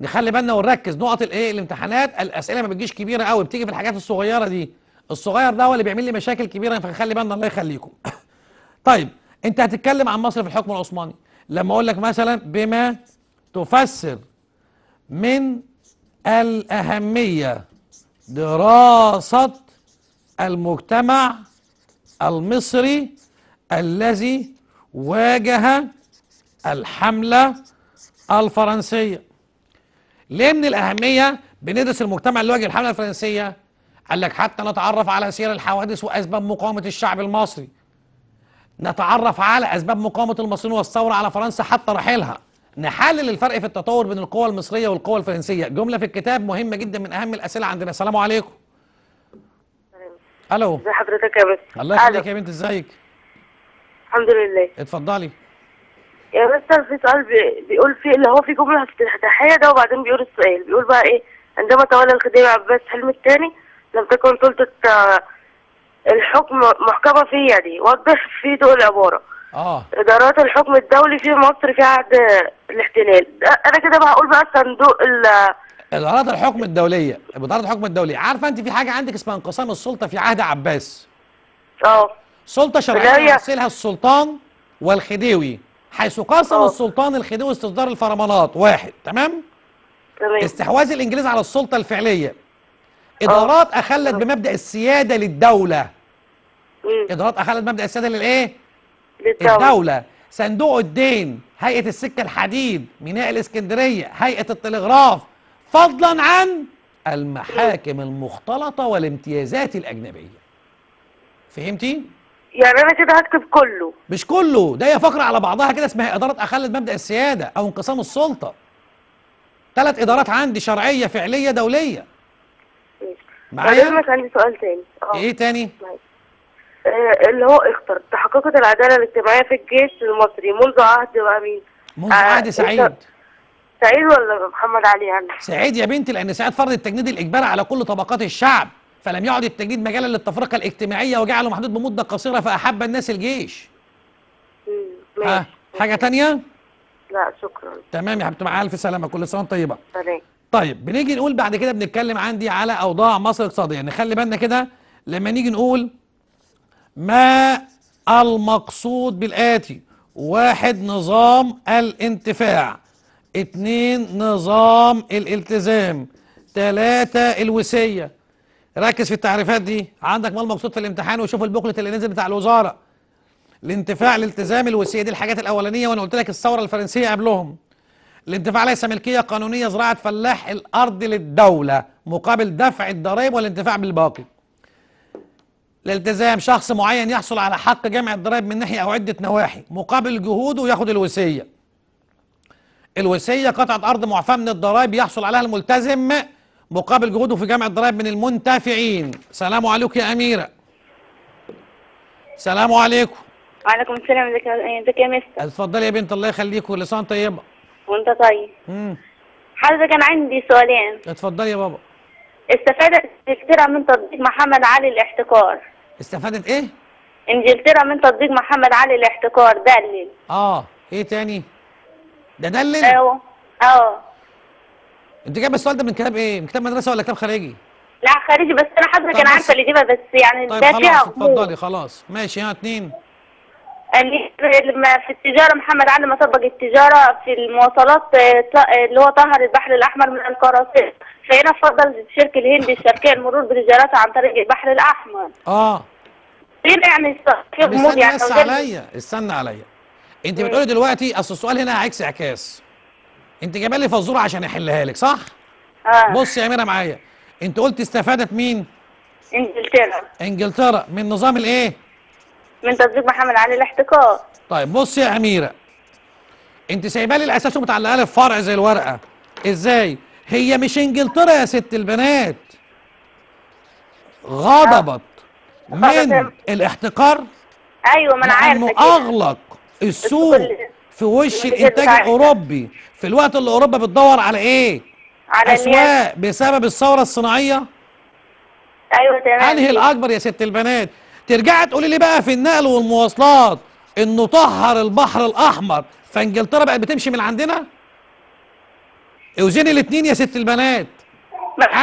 نخلي بالنا ونركز نقط الايه الامتحانات الاسئله ما بتجيش كبيره قوي بتيجي في الحاجات الصغيره دي الصغير ده هو اللي بيعمل لي مشاكل كبيره فخلي بالنا الله يخليكم <laughs> طيب انت هتتكلم عن مصر في الحكم العثماني لما اقول لك مثلا بما تفسر من الاهميه دراسه المجتمع المصري الذي واجه الحمله الفرنسيه ليه من الأهمية بندرس المجتمع اللي واجه الحملة الفرنسية؟ قال لك حتى نتعرف على سير الحوادث وأسباب مقاومة الشعب المصري نتعرف على أسباب مقاومة المصريين والثورة على فرنسا حتى رحيلها نحلل الفرق في التطور بين القوى المصرية والقوى الفرنسية جملة في الكتاب مهمة جدا من أهم الأسئلة عندنا السلام عليكم ألو ازي حضرتك يا بنت؟ الله يخليك يا بنت ازيك الحمد لله اتفضلي يعني مثلا في سؤال بيقول فيه اللي هو في جمله التحيه ده وبعدين بيقول السؤال بيقول بقى ايه عندما تولى الخديوي عباس حلم الثاني لم تكن سلطه آه، الحكم محكمه في يدي وضح في ضوء العباره اه ادارات الحكم الدولي في مصر في عهد الاحتلال انا كده بقول بقى صندوق ال ادارات الحكم الدوليه ادارات الحكم الدوليه عارفه انت في حاجه عندك اسمها انقسام السلطه في عهد عباس اه سلطه شرعيه يمثلها السلطان والخديوي حيث قاسم أوه. السلطان الخديوي استصدار الفرمانات واحد تمام تمام استحواذ الانجليز على السلطه الفعليه ادارات أوه. اخلت أوه. بمبدا السياده للدوله مم. ادارات اخلت مبدا السياده للايه للدوله, الدولة. صندوق الدين هيئه السكه الحديد ميناء الاسكندريه هيئه التلغراف فضلا عن المحاكم المختلطه والامتيازات الاجنبيه فهمتي يعني انا كده هكتب كله مش كله ده هي فقره على بعضها كده اسمها اداره اخلد مبدا السياده او انقسام السلطه ثلاث ادارات عندي شرعيه فعليه دوليه معايا عندي سؤال تاني أوه. ايه تاني معي. طيب. آه، اللي هو اختر تحققت العداله الاجتماعيه في الجيش المصري منذ عهد بقى مين منذ آه عهد سعيد سعيد ولا محمد علي يعني؟ سعيد يا بنتي لان سعيد فرض التجنيد الاجباري على كل طبقات الشعب فلم يعد التجنيد مجالا للتفرقه الاجتماعيه وجعله محدود بمده قصيره فاحب الناس الجيش. ماشي. حاجه تانية؟ لا شكرا. تمام يا حبيبتي مع الف سلامه كل سنه وانت طيبه. سلام. طيب بنيجي نقول بعد كده بنتكلم عندي على اوضاع مصر الاقتصاديه نخلي يعني بالنا كده لما نيجي نقول ما المقصود بالاتي واحد نظام الانتفاع اتنين نظام الالتزام تلاتة الوسية ركز في التعريفات دي عندك ما المقصود في الامتحان وشوف البوكلت اللي نزل بتاع الوزاره الانتفاع الالتزام الوسيه دي الحاجات الاولانيه وانا قلت لك الثوره الفرنسيه قبلهم الانتفاع ليس ملكيه قانونيه زراعه فلاح الارض للدوله مقابل دفع الضرائب والانتفاع بالباقي الالتزام شخص معين يحصل على حق جمع الضرائب من ناحيه او عده نواحي مقابل جهوده وياخد الوسيه الوسيه قطعه ارض معفاه من الضرائب يحصل عليها الملتزم مقابل جهوده في جمع الضرائب من المنتفعين سلام عليك يا أميرة سلام عليكم وعليكم السلام ازيك يا مستر اتفضلي يا بنت الله يخليك ولسان طيبة وانت طيب امم حضرتك انا عندي سؤالين اتفضلي يا بابا استفادت انجلترا من تطبيق محمد علي الاحتكار استفادت ايه؟ انجلترا من تطبيق محمد علي الاحتكار دلل اه ايه تاني؟ ده دلل؟ ايوه اه انت جايبه السؤال ده من كتاب ايه؟ من كتاب مدرسه ولا كتاب خارجي؟ لا خارجي بس انا حضرتك انا عارفه جيبها بس يعني طيب ده فيها اتفضلي خلاص ماشي ها اتنين لما في التجاره محمد علي ما طبق التجاره في المواصلات آه، آه، اللي هو طهر البحر الاحمر من القراصنه فهنا فضل الشركه الهندي الشركيه المرور بتجارتها عن طريق البحر الاحمر اه فين يعني في غموض يعني استنى عليا استنى عليا انت إيه؟ بتقولي دلوقتي اصل السؤال هنا عكس اعكاس انت جايبه لي فزوره عشان احلها لك صح اه بصي يا اميره معايا انت قلت استفادت مين انجلترا انجلترا من نظام الايه من تصديق محمد علي الاحتكار طيب بصي يا اميره انت سايبه لي الاساس ومتعلقه لي فرع زي الورقه ازاي هي مش انجلترا يا ست البنات غضبت آه. من الاحتكار ايوه ما انا عارفه انه اغلق السوق في وش الانتاج الاوروبي في الوقت اللي اوروبا بتدور على ايه على اسواق بسبب الثوره الصناعيه ايوه تمام انهي الاكبر يا ست البنات ترجعي تقولي لي بقى في النقل والمواصلات انه طهر البحر الاحمر فانجلترا بقت بتمشي من عندنا اوزني الاثنين يا ست البنات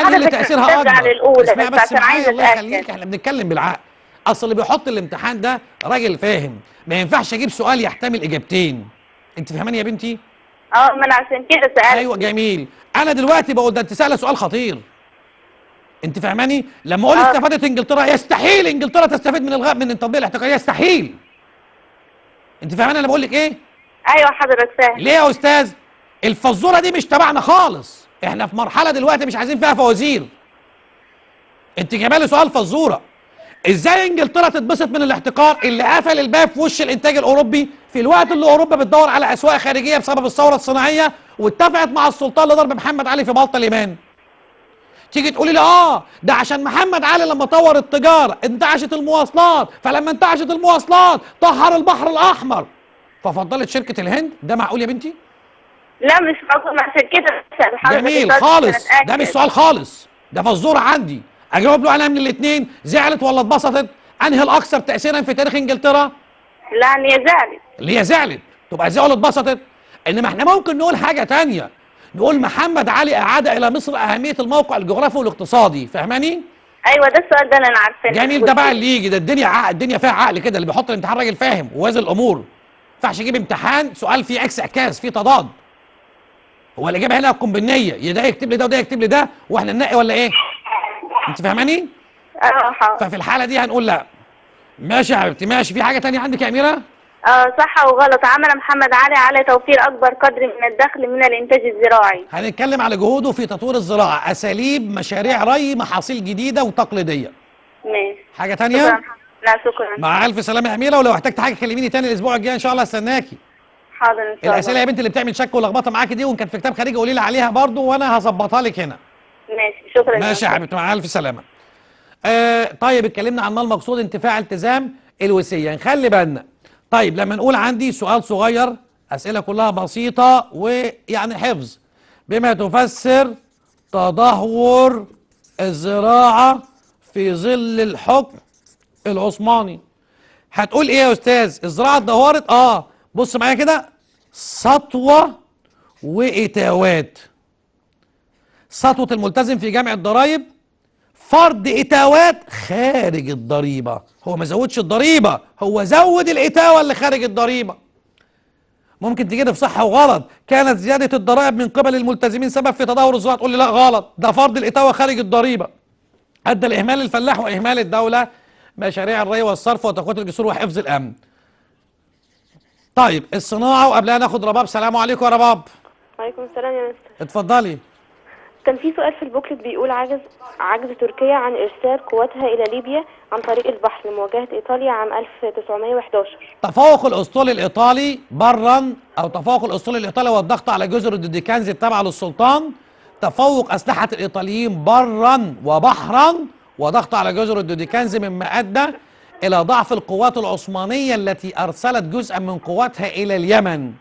انهي اللي تاثيرها اكبر اسمع بس معايا الله يخليك احنا بنتكلم بالعقل اصل اللي بيحط الامتحان ده راجل فاهم ما ينفعش اجيب سؤال يحتمل اجابتين انت فهماني يا بنتي اه ما انا عشان كده سالت ايوه جميل انا دلوقتي بقول ده انت سالت سؤال خطير انت فهماني لما اقول اه. استفادت انجلترا يستحيل انجلترا تستفيد من الغاء من التطبيق الاحتكاري يستحيل انت فهماني انا بقول لك ايه ايوه حضرتك فاهم ليه يا استاذ الفزوره دي مش تبعنا خالص احنا في مرحله دلوقتي مش عايزين فيها فوازير انت جايبالي سؤال فزوره ازاي انجلترا تتبسط من الاحتكار اللي قفل الباب في وش الانتاج الاوروبي في الوقت اللي اوروبا بتدور على اسواق خارجيه بسبب الثوره الصناعيه واتفقت مع السلطان لضرب محمد علي في بلطه اليمان تيجي تقولي لي اه ده عشان محمد علي لما طور التجاره انتعشت المواصلات فلما انتعشت المواصلات طهر البحر الاحمر ففضلت شركه الهند ده معقول يا بنتي لا مش معقول عشان كده جميل خالص ده مش سؤال خالص ده فزور عندي اجاوب له على من الاثنين زعلت ولا اتبسطت انهي الاكثر تاثيرا في تاريخ انجلترا لأن هي زعلت اللي هي زعلت تبقى زعلت اتبسطت انما احنا ممكن نقول حاجه تانية نقول محمد علي اعاد الى مصر اهميه الموقع الجغرافي والاقتصادي فاهماني ايوه ده السؤال ده انا عارفاه جميل ده بقى اللي يجي ده الدنيا عقل الدنيا فيها عقل كده اللي بيحط الامتحان راجل فاهم ووازن الامور ما ينفعش يجيب امتحان سؤال فيه عكس اعكاس فيه تضاد هو الاجابه هنا هتكون بالنيه ده يكتب لي ده وده يكتب لي ده واحنا ننقي ولا ايه انت فاهماني اه ففي الحاله دي هنقول لا ماشي يا حبيبتي ماشي في حاجه ثانيه عندك يا اميره آه صح وغلط عمل محمد علي على توفير اكبر قدر من الدخل من الانتاج الزراعي هنتكلم على جهوده في تطوير الزراعه اساليب مشاريع ري محاصيل جديده وتقليديه ماشي حاجه ثانيه شكرا لا شكرا مع الف سلامه يا اميره ولو احتجت حاجه كلميني تاني الاسبوع الجاي ان شاء الله هستناكي حاضر ان شاء الله الاسئله يا بنت اللي بتعمل شك ولخبطه معاكي دي وان كانت في كتاب خارجي قولي لي عليها برضه وانا هظبطها لك هنا ماشي شكرا ماشي يا حبيبتي مع الف سلامه آه طيب اتكلمنا عن ما المقصود انتفاع التزام الوسيه نخلي بالنا طيب لما نقول عندي سؤال صغير اسئله كلها بسيطه ويعني حفظ بما تفسر تدهور الزراعه في ظل الحكم العثماني هتقول ايه يا استاذ الزراعه اتدهورت اه بص معايا كده سطوه واتاوات سطوه الملتزم في جمع الضرائب فرض اتاوات خارج الضريبه هو ما زودش الضريبه هو زود الاتاوه اللي خارج الضريبه ممكن تجيني في صح وغلط كانت زياده الضرائب من قبل الملتزمين سبب في تدهور الزراعه تقول لي لا غلط ده فرض الاتاوه خارج الضريبه ادى لاهمال الفلاح واهمال الدوله مشاريع الري والصرف وتقويه الجسور وحفظ الامن طيب الصناعه وقبلها ناخد رباب سلام عليكم يا رباب وعليكم السلام يا مستر اتفضلي كان في سؤال في البوكلت بيقول عجز عجز تركيا عن إرسال قواتها إلى ليبيا عن طريق البحر لمواجهة إيطاليا عام 1911 تفوق الأسطول الإيطالي برا أو تفوق الأسطول الإيطالي والضغط على جزر الديكانز التابعة للسلطان تفوق أسلحة الإيطاليين برا وبحرا وضغط على جزر الديكانز مما أدى إلى ضعف القوات العثمانية التي أرسلت جزءا من قواتها إلى اليمن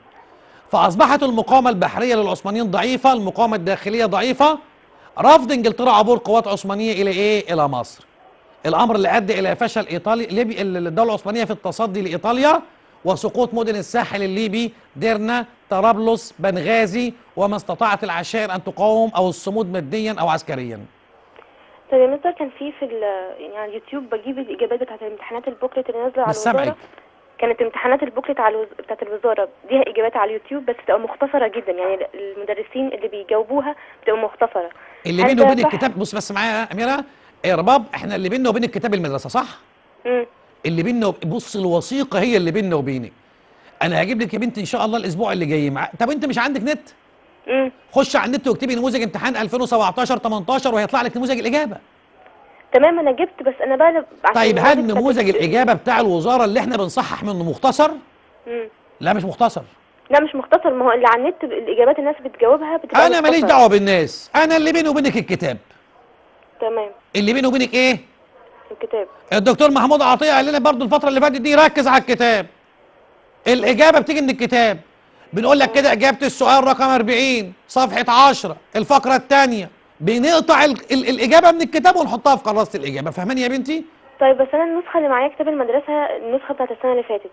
فأصبحت المقاومة البحرية للعثمانيين ضعيفة المقاومة الداخلية ضعيفة رفض إنجلترا عبور قوات عثمانية إلى إيه؟ إلى مصر الأمر اللي أدى إلى فشل إيطالي ليبي الدولة العثمانية في التصدي لإيطاليا وسقوط مدن الساحل الليبي ديرنا طرابلس بنغازي وما استطاعت العشائر أن تقاوم أو الصمود ماديا أو عسكريا طيب يا مستر كان في في يعني على اليوتيوب بجيب الاجابات بتاعت الامتحانات البوكلت اللي نازله على الوزاره سمعت. كانت امتحانات البوكلت على بتاعت الوزاره ليها اجابات على اليوتيوب بس بتبقى مختصره جدا يعني المدرسين اللي بيجاوبوها بتبقى مختصره اللي بينه وبين الكتاب بص بس معايا يا اميره إيه يا رباب احنا اللي بيننا وبين الكتاب المدرسه صح؟ امم اللي بيننا بص الوثيقه هي اللي بيننا وبينك انا هجيب لك يا بنتي ان شاء الله الاسبوع اللي جاي مع... طب انت مش عندك نت؟ امم خش على النت واكتبي نموذج امتحان 2017 18 وهيطلع لك نموذج الاجابه تمام انا جبت بس انا بقى طيب هل نموذج الاجابه بتاع الوزاره اللي احنا بنصحح منه مختصر؟ مم. لا مش مختصر لا مش مختصر ما هو اللي على النت الاجابات الناس بتجاوبها بتبقى انا ماليش دعوه بالناس انا اللي بيني وبينك الكتاب تمام اللي بيني وبينك ايه الكتاب الدكتور محمود عطيه قال لنا برضه الفتره اللي فاتت دي ركز على الكتاب الاجابه بتيجي من الكتاب بنقول لك كده اجابه السؤال رقم 40 صفحه 10 الفقره الثانيه بنقطع ال ال الاجابه من الكتاب ونحطها في قراصه الاجابه فهماني يا بنتي طيب بس انا النسخه اللي معايا كتاب المدرسه النسخه بتاعت السنه اللي فاتت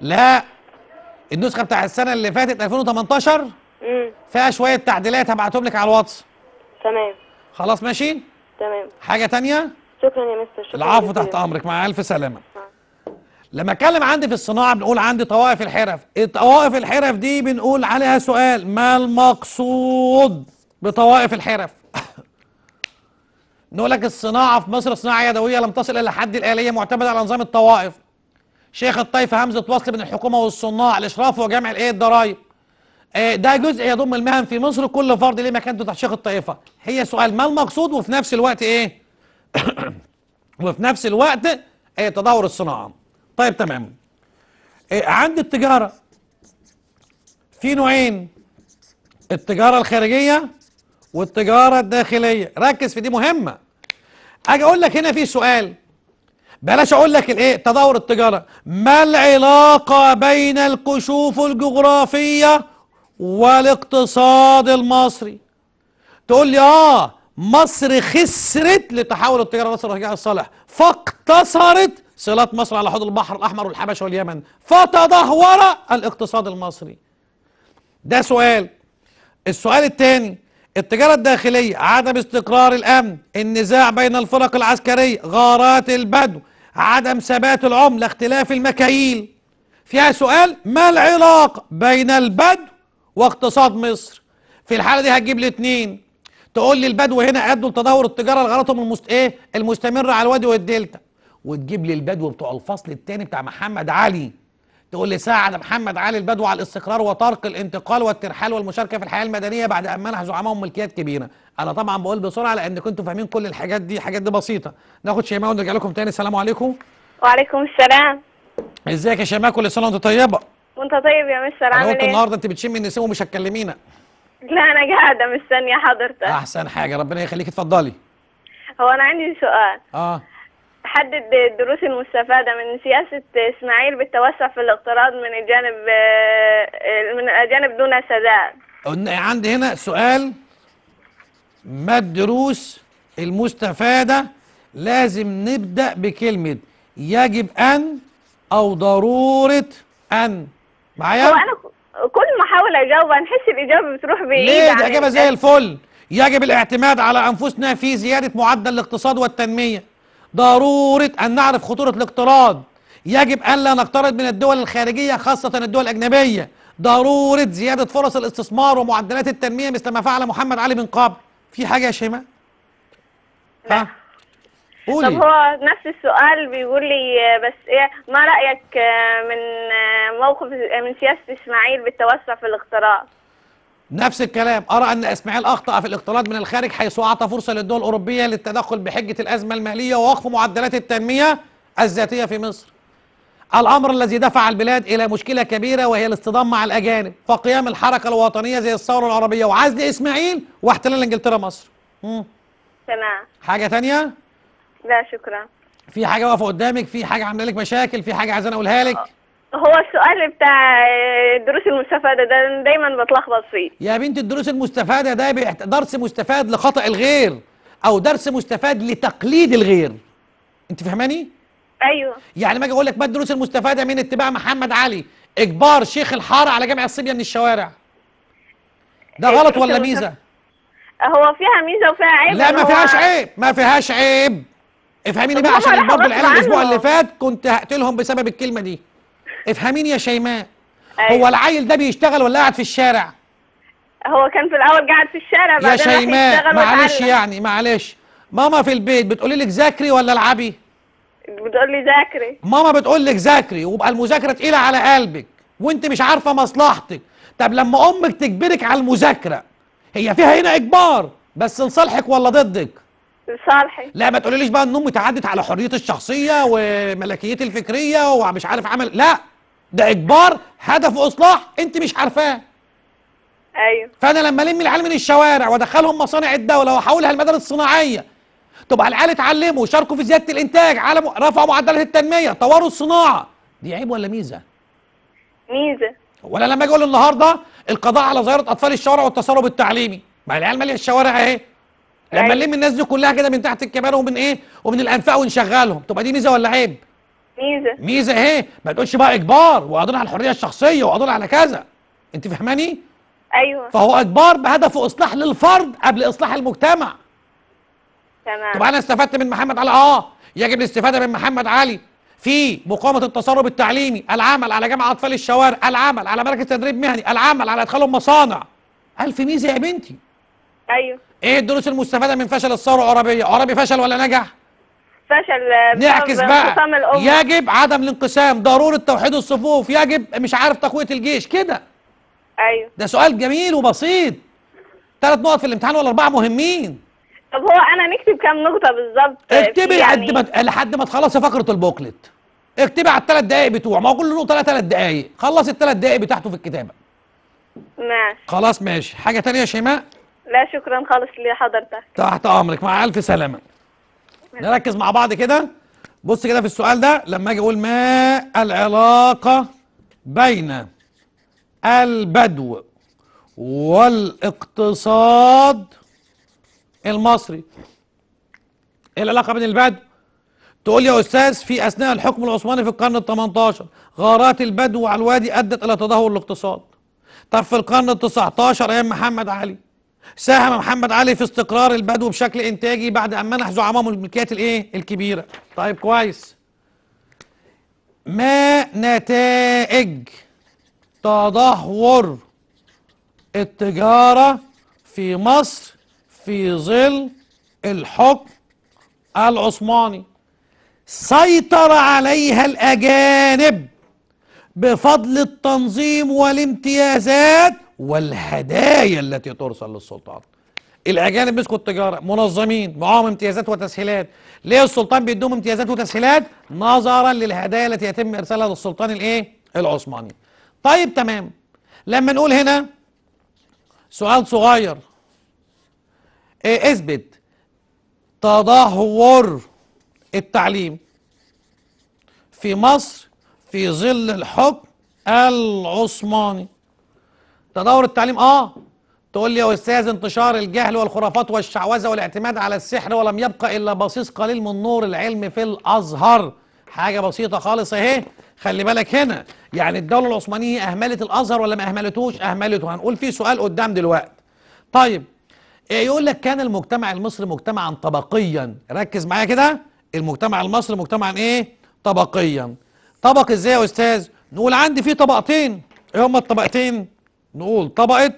لا النسخه بتاعت السنه اللي فاتت 2018 امم فيها شويه تعديلات هبعتهم لك على الواتس تمام خلاص ماشي تمام حاجه تانية شكرا يا مستر شكرا العفو تحت امرك مع الف سلامه لما اتكلم عندي في الصناعه بنقول عندي طوائف الحرف طوائف الحرف دي بنقول عليها سؤال ما المقصود بطوائف الحرف نقول لك الصناعه في مصر صناعه يدويه لم تصل الى حد الاليه معتمده على نظام الطوائف شيخ الطائفه همزه وصل بين الحكومه والصناع الاشراف وجمع الايه الضرايب آه، ده جزء يضم المهن في مصر كل فرد ليه مكانته تحت شيخ الطائفه هي سؤال ما المقصود وفي نفس الوقت ايه <coughs> وفي نفس الوقت ايه تدهور الصناعه طيب تمام إيه عند التجاره في نوعين التجاره الخارجيه والتجاره الداخليه ركز في دي مهمه اجي اقول لك هنا في سؤال بلاش اقول لك الايه تدهور التجاره ما العلاقه بين الكشوف الجغرافيه والاقتصاد المصري تقول لي اه مصر خسرت لتحول التجاره مصر رجع الصالح فاقتصرت صلات مصر على حوض البحر الاحمر والحبشه واليمن فتدهور الاقتصاد المصري ده سؤال السؤال الثاني التجارة الداخلية عدم استقرار الأمن النزاع بين الفرق العسكرية غارات البدو عدم ثبات العملة اختلاف المكاييل فيها سؤال ما العلاقة بين البدو واقتصاد مصر في الحالة دي هتجيب الاثنين تقول لي البدو هنا ادوا لتدهور التجارة لغرضهم المست... ايه المستمرة على الوادي والدلتا وتجيب لي البدو بتوع الفصل التاني بتاع محمد علي تقول لي ساعد محمد علي البدو على الاستقرار وترك الانتقال والترحال والمشاركه في الحياه المدنيه بعد ان منح زعمائهم ملكيات كبيره انا طبعا بقول بسرعه لان كنتوا فاهمين كل الحاجات دي الحاجات دي بسيطه ناخد شيماء ونرجع لكم تاني السلام عليكم وعليكم السلام ازيك يا شيماء كل سنه وانت طيبه وانت طيب يا مستر عامل ايه قلت النهارده انت بتشمي النسيم ومش هتكلمينا لا انا قاعده مستنيه حضرتك احسن حاجه ربنا يخليك اتفضلي هو انا عندي سؤال اه حدد الدروس المستفادة من سياسة إسماعيل بالتوسع في الاقتراض من الجانب آه، من الأجانب دون سداد إيه، عندي هنا سؤال ما الدروس المستفادة لازم نبدأ بكلمة يجب أن أو ضرورة أن معايا؟ هو أنا كل ما أحاول أجاوب هنحس الإجابة بتروح بعيد ليه دي يعني. إجابة زي الفل يجب الاعتماد على أنفسنا في زيادة معدل الاقتصاد والتنمية ضرورة أن نعرف خطورة الاقتراض يجب ألا نقترض من الدول الخارجية خاصة الدول الأجنبية ضرورة زيادة فرص الاستثمار ومعدلات التنمية مثل ما فعل محمد علي من قبل في حاجة يا شيماء؟ ها؟ قولي. طب هو نفس السؤال بيقول لي بس ايه ما رأيك آه، من آه، موقف آه، من سياسة إسماعيل بالتوسع في الاقتراض؟ نفس الكلام أرى أن إسماعيل أخطأ في الاقتراض من الخارج حيث أعطى فرصة للدول الأوروبية للتدخل بحجة الأزمة المالية ووقف معدلات التنمية الذاتية في مصر الأمر الذي دفع البلاد إلى مشكلة كبيرة وهي الاصطدام مع الأجانب فقيام الحركة الوطنية زي الثورة العربية وعزل إسماعيل واحتلال إنجلترا مصر تمام حاجة تانية؟ لا شكرا في حاجة واقفة قدامك في حاجة عاملة لك مشاكل في حاجة عايزين أقولها لك آه. هو السؤال بتاع الدروس آه، المستفاده ده دايما بتلخبط فيه يا بنت الدروس المستفاده ده درس مستفاد لخطا الغير او درس مستفاد لتقليد الغير انت فهماني ايوه يعني ما اجي اقول لك ما الدروس المستفاده من اتباع محمد علي اجبار شيخ الحاره على جمع الصبيه من الشوارع ده إيه غلط ولا ميزه هو فيها ميزه وفيها عيب لا ما فيهاش عيب ما فيهاش عيب افهميني بقى عشان برضه العيال الاسبوع اللي فات كنت هقتلهم بسبب الكلمه دي افهميني يا شيماء أيوة. هو العيل ده بيشتغل ولا قاعد في الشارع هو كان في الاول قاعد في الشارع بعدين يا شيماء معلش يعني معلش ماما في البيت بتقولي لك ذاكري ولا العبي بتقول لي ذاكري ماما بتقول لك ذاكري ويبقى المذاكره تقيله على قلبك وانت مش عارفه مصلحتك طب لما امك تجبرك على المذاكره هي فيها هنا اجبار بس لصالحك ولا ضدك لصالحي لا ما تقوليليش بقى ان امي تعدت على حريتي الشخصيه وملكيتي الفكريه ومش عارف عمل لا ده اجبار هدفه اصلاح انت مش عارفاه ايوه فانا لما الم العيال من الشوارع وادخلهم مصانع الدوله واحولها المدارس الصناعيه تبقى العيال اتعلموا شاركوا في زياده الانتاج على رفعوا معدلات التنميه طوروا الصناعه دي عيب ولا ميزه ميزه ولا لما اجي اقول النهارده القضاء على ظاهره اطفال الشوارع والتسرب التعليمي ما العيال ماليه الشوارع اهي لما نلم أيوه. الناس دي كلها كده من تحت الكبار ومن ايه ومن الانفاق ونشغلهم تبقى دي ميزه ولا عيب ميزه ميزه ايه ما تقولش بقى اجبار وقضينا على الحريه الشخصيه وقضينا على كذا انت فهماني ايوه فهو اجبار بهدفه اصلاح للفرد قبل اصلاح المجتمع تمام طب انا استفدت من محمد علي اه يجب الاستفاده من محمد علي في مقاومه التسرب التعليمي العمل على جامعه اطفال الشوارع العمل على مركز تدريب مهني العمل على ادخالهم مصانع الف ميزه يا بنتي ايوه ايه الدروس المستفاده من فشل الثوره العربيه عربي فشل ولا نجح فشل نعكس بقى يجب عدم الانقسام ضروره توحيد الصفوف يجب مش عارف تقويه الجيش كده ايوه ده سؤال جميل وبسيط ثلاث نقط في الامتحان ولا اربعه مهمين طب هو انا نكتب كام نقطه بالظبط اكتبي يعني... ما لحد ما تخلصي فقره البوكلت اكتبي على الثلاث دقائق بتوع ما هو كل نقطه لها ثلاث دقائق خلصي الثلاث دقائق بتاعته في الكتابه ماشي خلاص ماشي حاجه ثانيه يا شيماء لا شكرا خالص لحضرتك تحت امرك مع الف سلامه نركز مع بعض كده بص كده في السؤال ده لما اجي اقول ما العلاقه بين البدو والاقتصاد المصري ايه العلاقه بين البدو تقول يا استاذ في اثناء الحكم العثماني في القرن ال18 غارات البدو على الوادي ادت الى تدهور الاقتصاد طب في القرن ال19 ايام محمد علي ساهم محمد علي في استقرار البدو بشكل انتاجي بعد ان منح زعمائه الملكيات الايه الكبيره طيب كويس ما نتائج تدهور التجاره في مصر في ظل الحكم العثماني سيطر عليها الاجانب بفضل التنظيم والامتيازات والهدايا التي ترسل للسلطات الاجانب مسكوا التجاره منظمين معاهم امتيازات وتسهيلات ليه السلطان بيدوهم امتيازات وتسهيلات نظرا للهدايا التي يتم ارسالها للسلطان الايه العثماني طيب تمام لما نقول هنا سؤال صغير إيه اثبت تدهور التعليم في مصر في ظل الحكم العثماني تدهور التعليم اه تقول لي يا استاذ انتشار الجهل والخرافات والشعوذه والاعتماد على السحر ولم يبقى الا بصيص قليل من نور العلم في الازهر حاجه بسيطه خالص اهي خلي بالك هنا يعني الدوله العثمانيه اهملت الازهر ولا ما اهملتوش اهملته هنقول في سؤال قدام دلوقتي طيب إيه يقول لك كان المجتمع المصري مجتمعا طبقيا ركز معايا كده المجتمع المصري مجتمعا ايه طبقيا طبق ازاي يا استاذ نقول عندي في طبقتين ايه هما الطبقتين نقول طبقة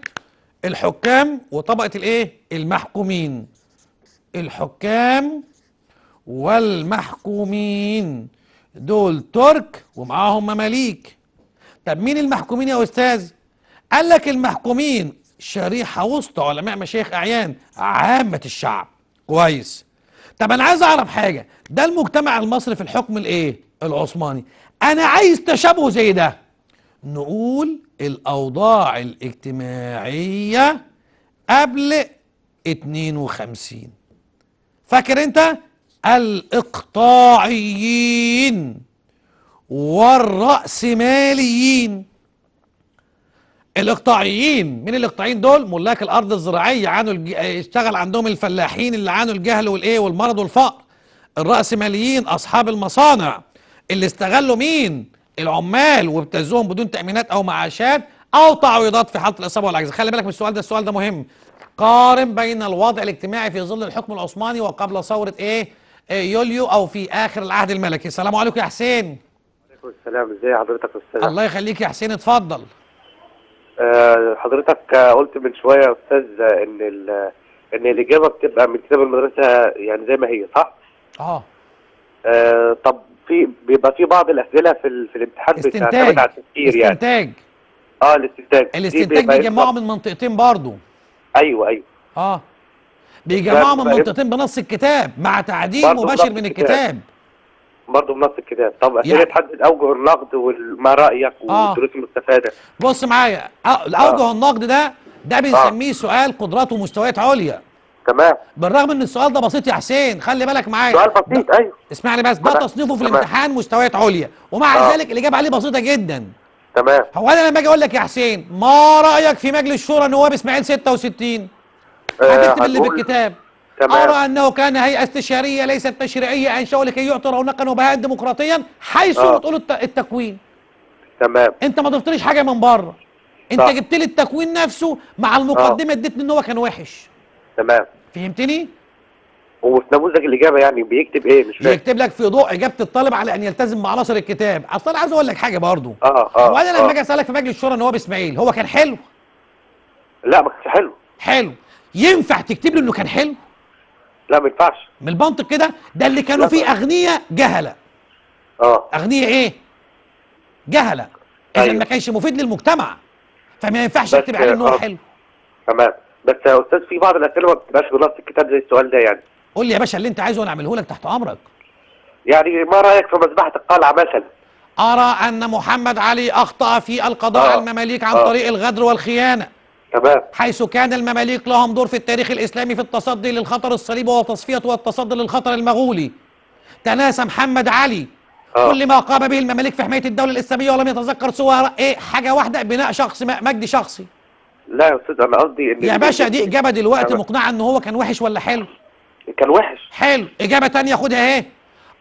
الحكام وطبقة الايه المحكومين الحكام والمحكومين دول ترك ومعاهم مماليك طب مين المحكومين يا استاذ قال لك المحكومين شريحة وسطى علماء مشايخ أعيان عامة الشعب كويس طب أنا عايز أعرف حاجة ده المجتمع المصري في الحكم الإيه؟ العثماني أنا عايز تشابه زي ده نقول الأوضاع الاجتماعية قبل 52 فاكر أنت الإقطاعيين والرأسماليين الإقطاعيين من الإقطاعيين دول ملاك الأرض الزراعية عنوا الج... اشتغل عندهم الفلاحين اللي عانوا الجهل والإيه والمرض والفقر الرأسماليين أصحاب المصانع اللي استغلوا مين؟ العمال وابتزوهم بدون تامينات او معاشات او تعويضات في حاله الاصابه والعجز خلي بالك من السؤال ده السؤال ده مهم قارن بين الوضع الاجتماعي في ظل الحكم العثماني وقبل ثوره ايه, إيه، يوليو او في اخر العهد الملكي السلام عليكم يا حسين وعليكم السلام ازي حضرتك يا استاذ الله يخليك يا حسين اتفضل أه حضرتك قلت من شويه يا استاذ ان ان الاجابه بتبقى من كتاب المدرسه يعني زي ما هي صح؟ اه, آه طب في بيبقى في بعض الاسئله في في الامتحان بتعتمد على التفكير يعني استنتاج اه الاستنتاج الاستنتاج بيجمعه من منطقتين برضه ايوه ايوه اه بيجمعه من منطقتين بنص الكتاب مع تعديل مباشر من الكتاب برضه بنص الكتاب طب اسئله يعني... تحدد اوجه النقد وما رايك آه. والدروس آه. المستفاده بص معايا اوجه آه. النقد ده ده بنسميه آه. سؤال قدرات ومستويات عليا تمام بالرغم ان السؤال ده بسيط يا حسين خلي بالك معايا سؤال بسيط ايوه اسمعني بس ده تصنيفه في الامتحان مستويات عليا ومع آه. ذلك الاجابه عليه بسيطه جدا تمام هو انا لما اجي اقول لك يا حسين ما رايك في مجلس شورى نواب اسماعيل 66 هتكتب آه، اللي في الكتاب تمام. أرى أنه كان هيئة استشارية ليست تشريعية أنشأوا لكي يعطي رونقا وبهاء ديمقراطيا حيث آه. بتقول التكوين تمام أنت ما ضفتليش حاجة من بره أنت آه. جبت لي التكوين نفسه مع المقدمة آه. اديتني إن هو كان وحش تمام فهمتني؟ هو في نموذج الاجابه يعني بيكتب ايه مش فاهم يكتب لك في ضوء اجابه الطالب على ان يلتزم بعناصر الكتاب اصل انا عايز اقول لك حاجه برضه اه اه وانا لما آه. اجي آه. اسالك في مجلس الشورى ان هو باسماعيل هو كان حلو لا ما كانش حلو حلو ينفع تكتب له انه كان حلو لا ما ينفعش من المنطق كده ده اللي كانوا فيه اغنياء جهله اه اغنياء ايه جهله اذا أيوه. ما كانش مفيد للمجتمع فما ينفعش اكتب عليه ان هو آه. حلو تمام بس يا استاذ في بعض الاسئله ما بتبقاش بنص الكتاب زي السؤال ده يعني قول لي يا باشا اللي انت عايزه وانا اعمله لك تحت امرك يعني ما رايك في مذبحه القلعه مثلا ارى ان محمد علي اخطا في القضاء آه. على المماليك عن آه. طريق الغدر والخيانه تمام حيث كان المماليك لهم دور في التاريخ الاسلامي في التصدي للخطر الصليبي وتصفيته والتصدي للخطر المغولي تناسى محمد علي آه. كل ما قام به المماليك في حمايه الدوله الاسلاميه ولم يتذكر سوى ايه حاجه واحده بناء شخص مجد شخصي لا يا استاذ انا قصدي ان يا باشا دي اجابه دلوقتي مقنعه ان هو كان وحش ولا حلو كان وحش حلو اجابه ثانيه خدها إيه؟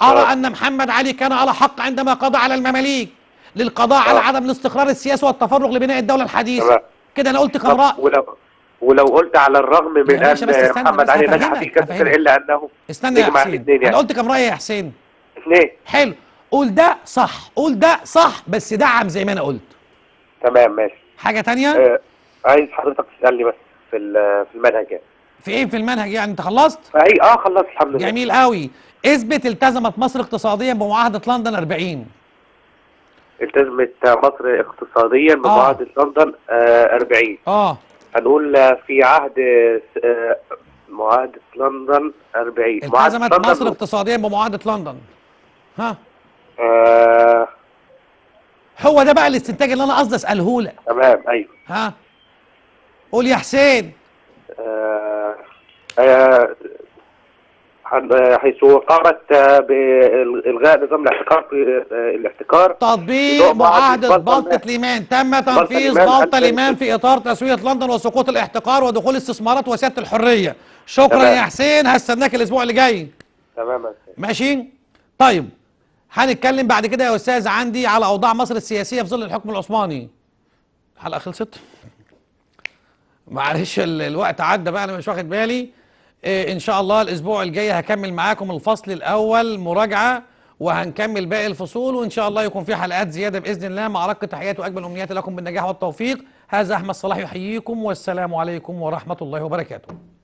اهي ارى ان محمد علي كان على حق عندما قضى على المماليك للقضاء أوه. على آه. عدم الاستقرار السياسي والتفرغ لبناء الدوله الحديثه كده انا قلت كان راي ولو ولو قلت على الرغم من ان محمد علي نجح في كاس الا انه استنى يا حسين يعني. انا قلت كام راي يا حسين اثنين حلو قول ده صح قول ده صح بس دعم زي ما انا قلت تمام ماشي حاجه ثانيه أه عايز حضرتك تسالني بس في في المنهج يعني في ايه في المنهج يعني انت خلصت؟ اي اه خلصت الحمد لله جميل قوي اثبت التزمت مصر اقتصاديا بمعاهده لندن 40 التزمت مصر اقتصاديا آه. بمعاهده آه. لندن آه 40 اه هنقول في عهد آه، معاهده لندن 40 التزمت مصر اقتصاديا بمعاهده لندن ها آه هو ده بقى الاستنتاج اللي انا قصدي اساله لك تمام ايوه ها قول يا حسين آه، آه، حيث قامت آه، بالغاء نظام الاحتكار في الاحتكار تطبيق معاهده بلطه ليمان تم تنفيذ بلطه ليمان في اطار تسويه لندن وسقوط الاحتكار ودخول استثمارات وسياده الحريه شكرا تمام. يا حسين هستناك الاسبوع اللي جاي تمام ماشي طيب هنتكلم بعد كده يا استاذ عندي على اوضاع مصر السياسيه في ظل الحكم العثماني الحلقه خلصت معلش الوقت عدى بقى انا مش واخد بالي إيه ان شاء الله الاسبوع الجاي هكمل معاكم الفصل الاول مراجعه وهنكمل باقي الفصول وان شاء الله يكون في حلقات زياده باذن الله مع رق تحياتي واجمل امنياتي لكم بالنجاح والتوفيق هذا احمد صلاح يحييكم والسلام عليكم ورحمه الله وبركاته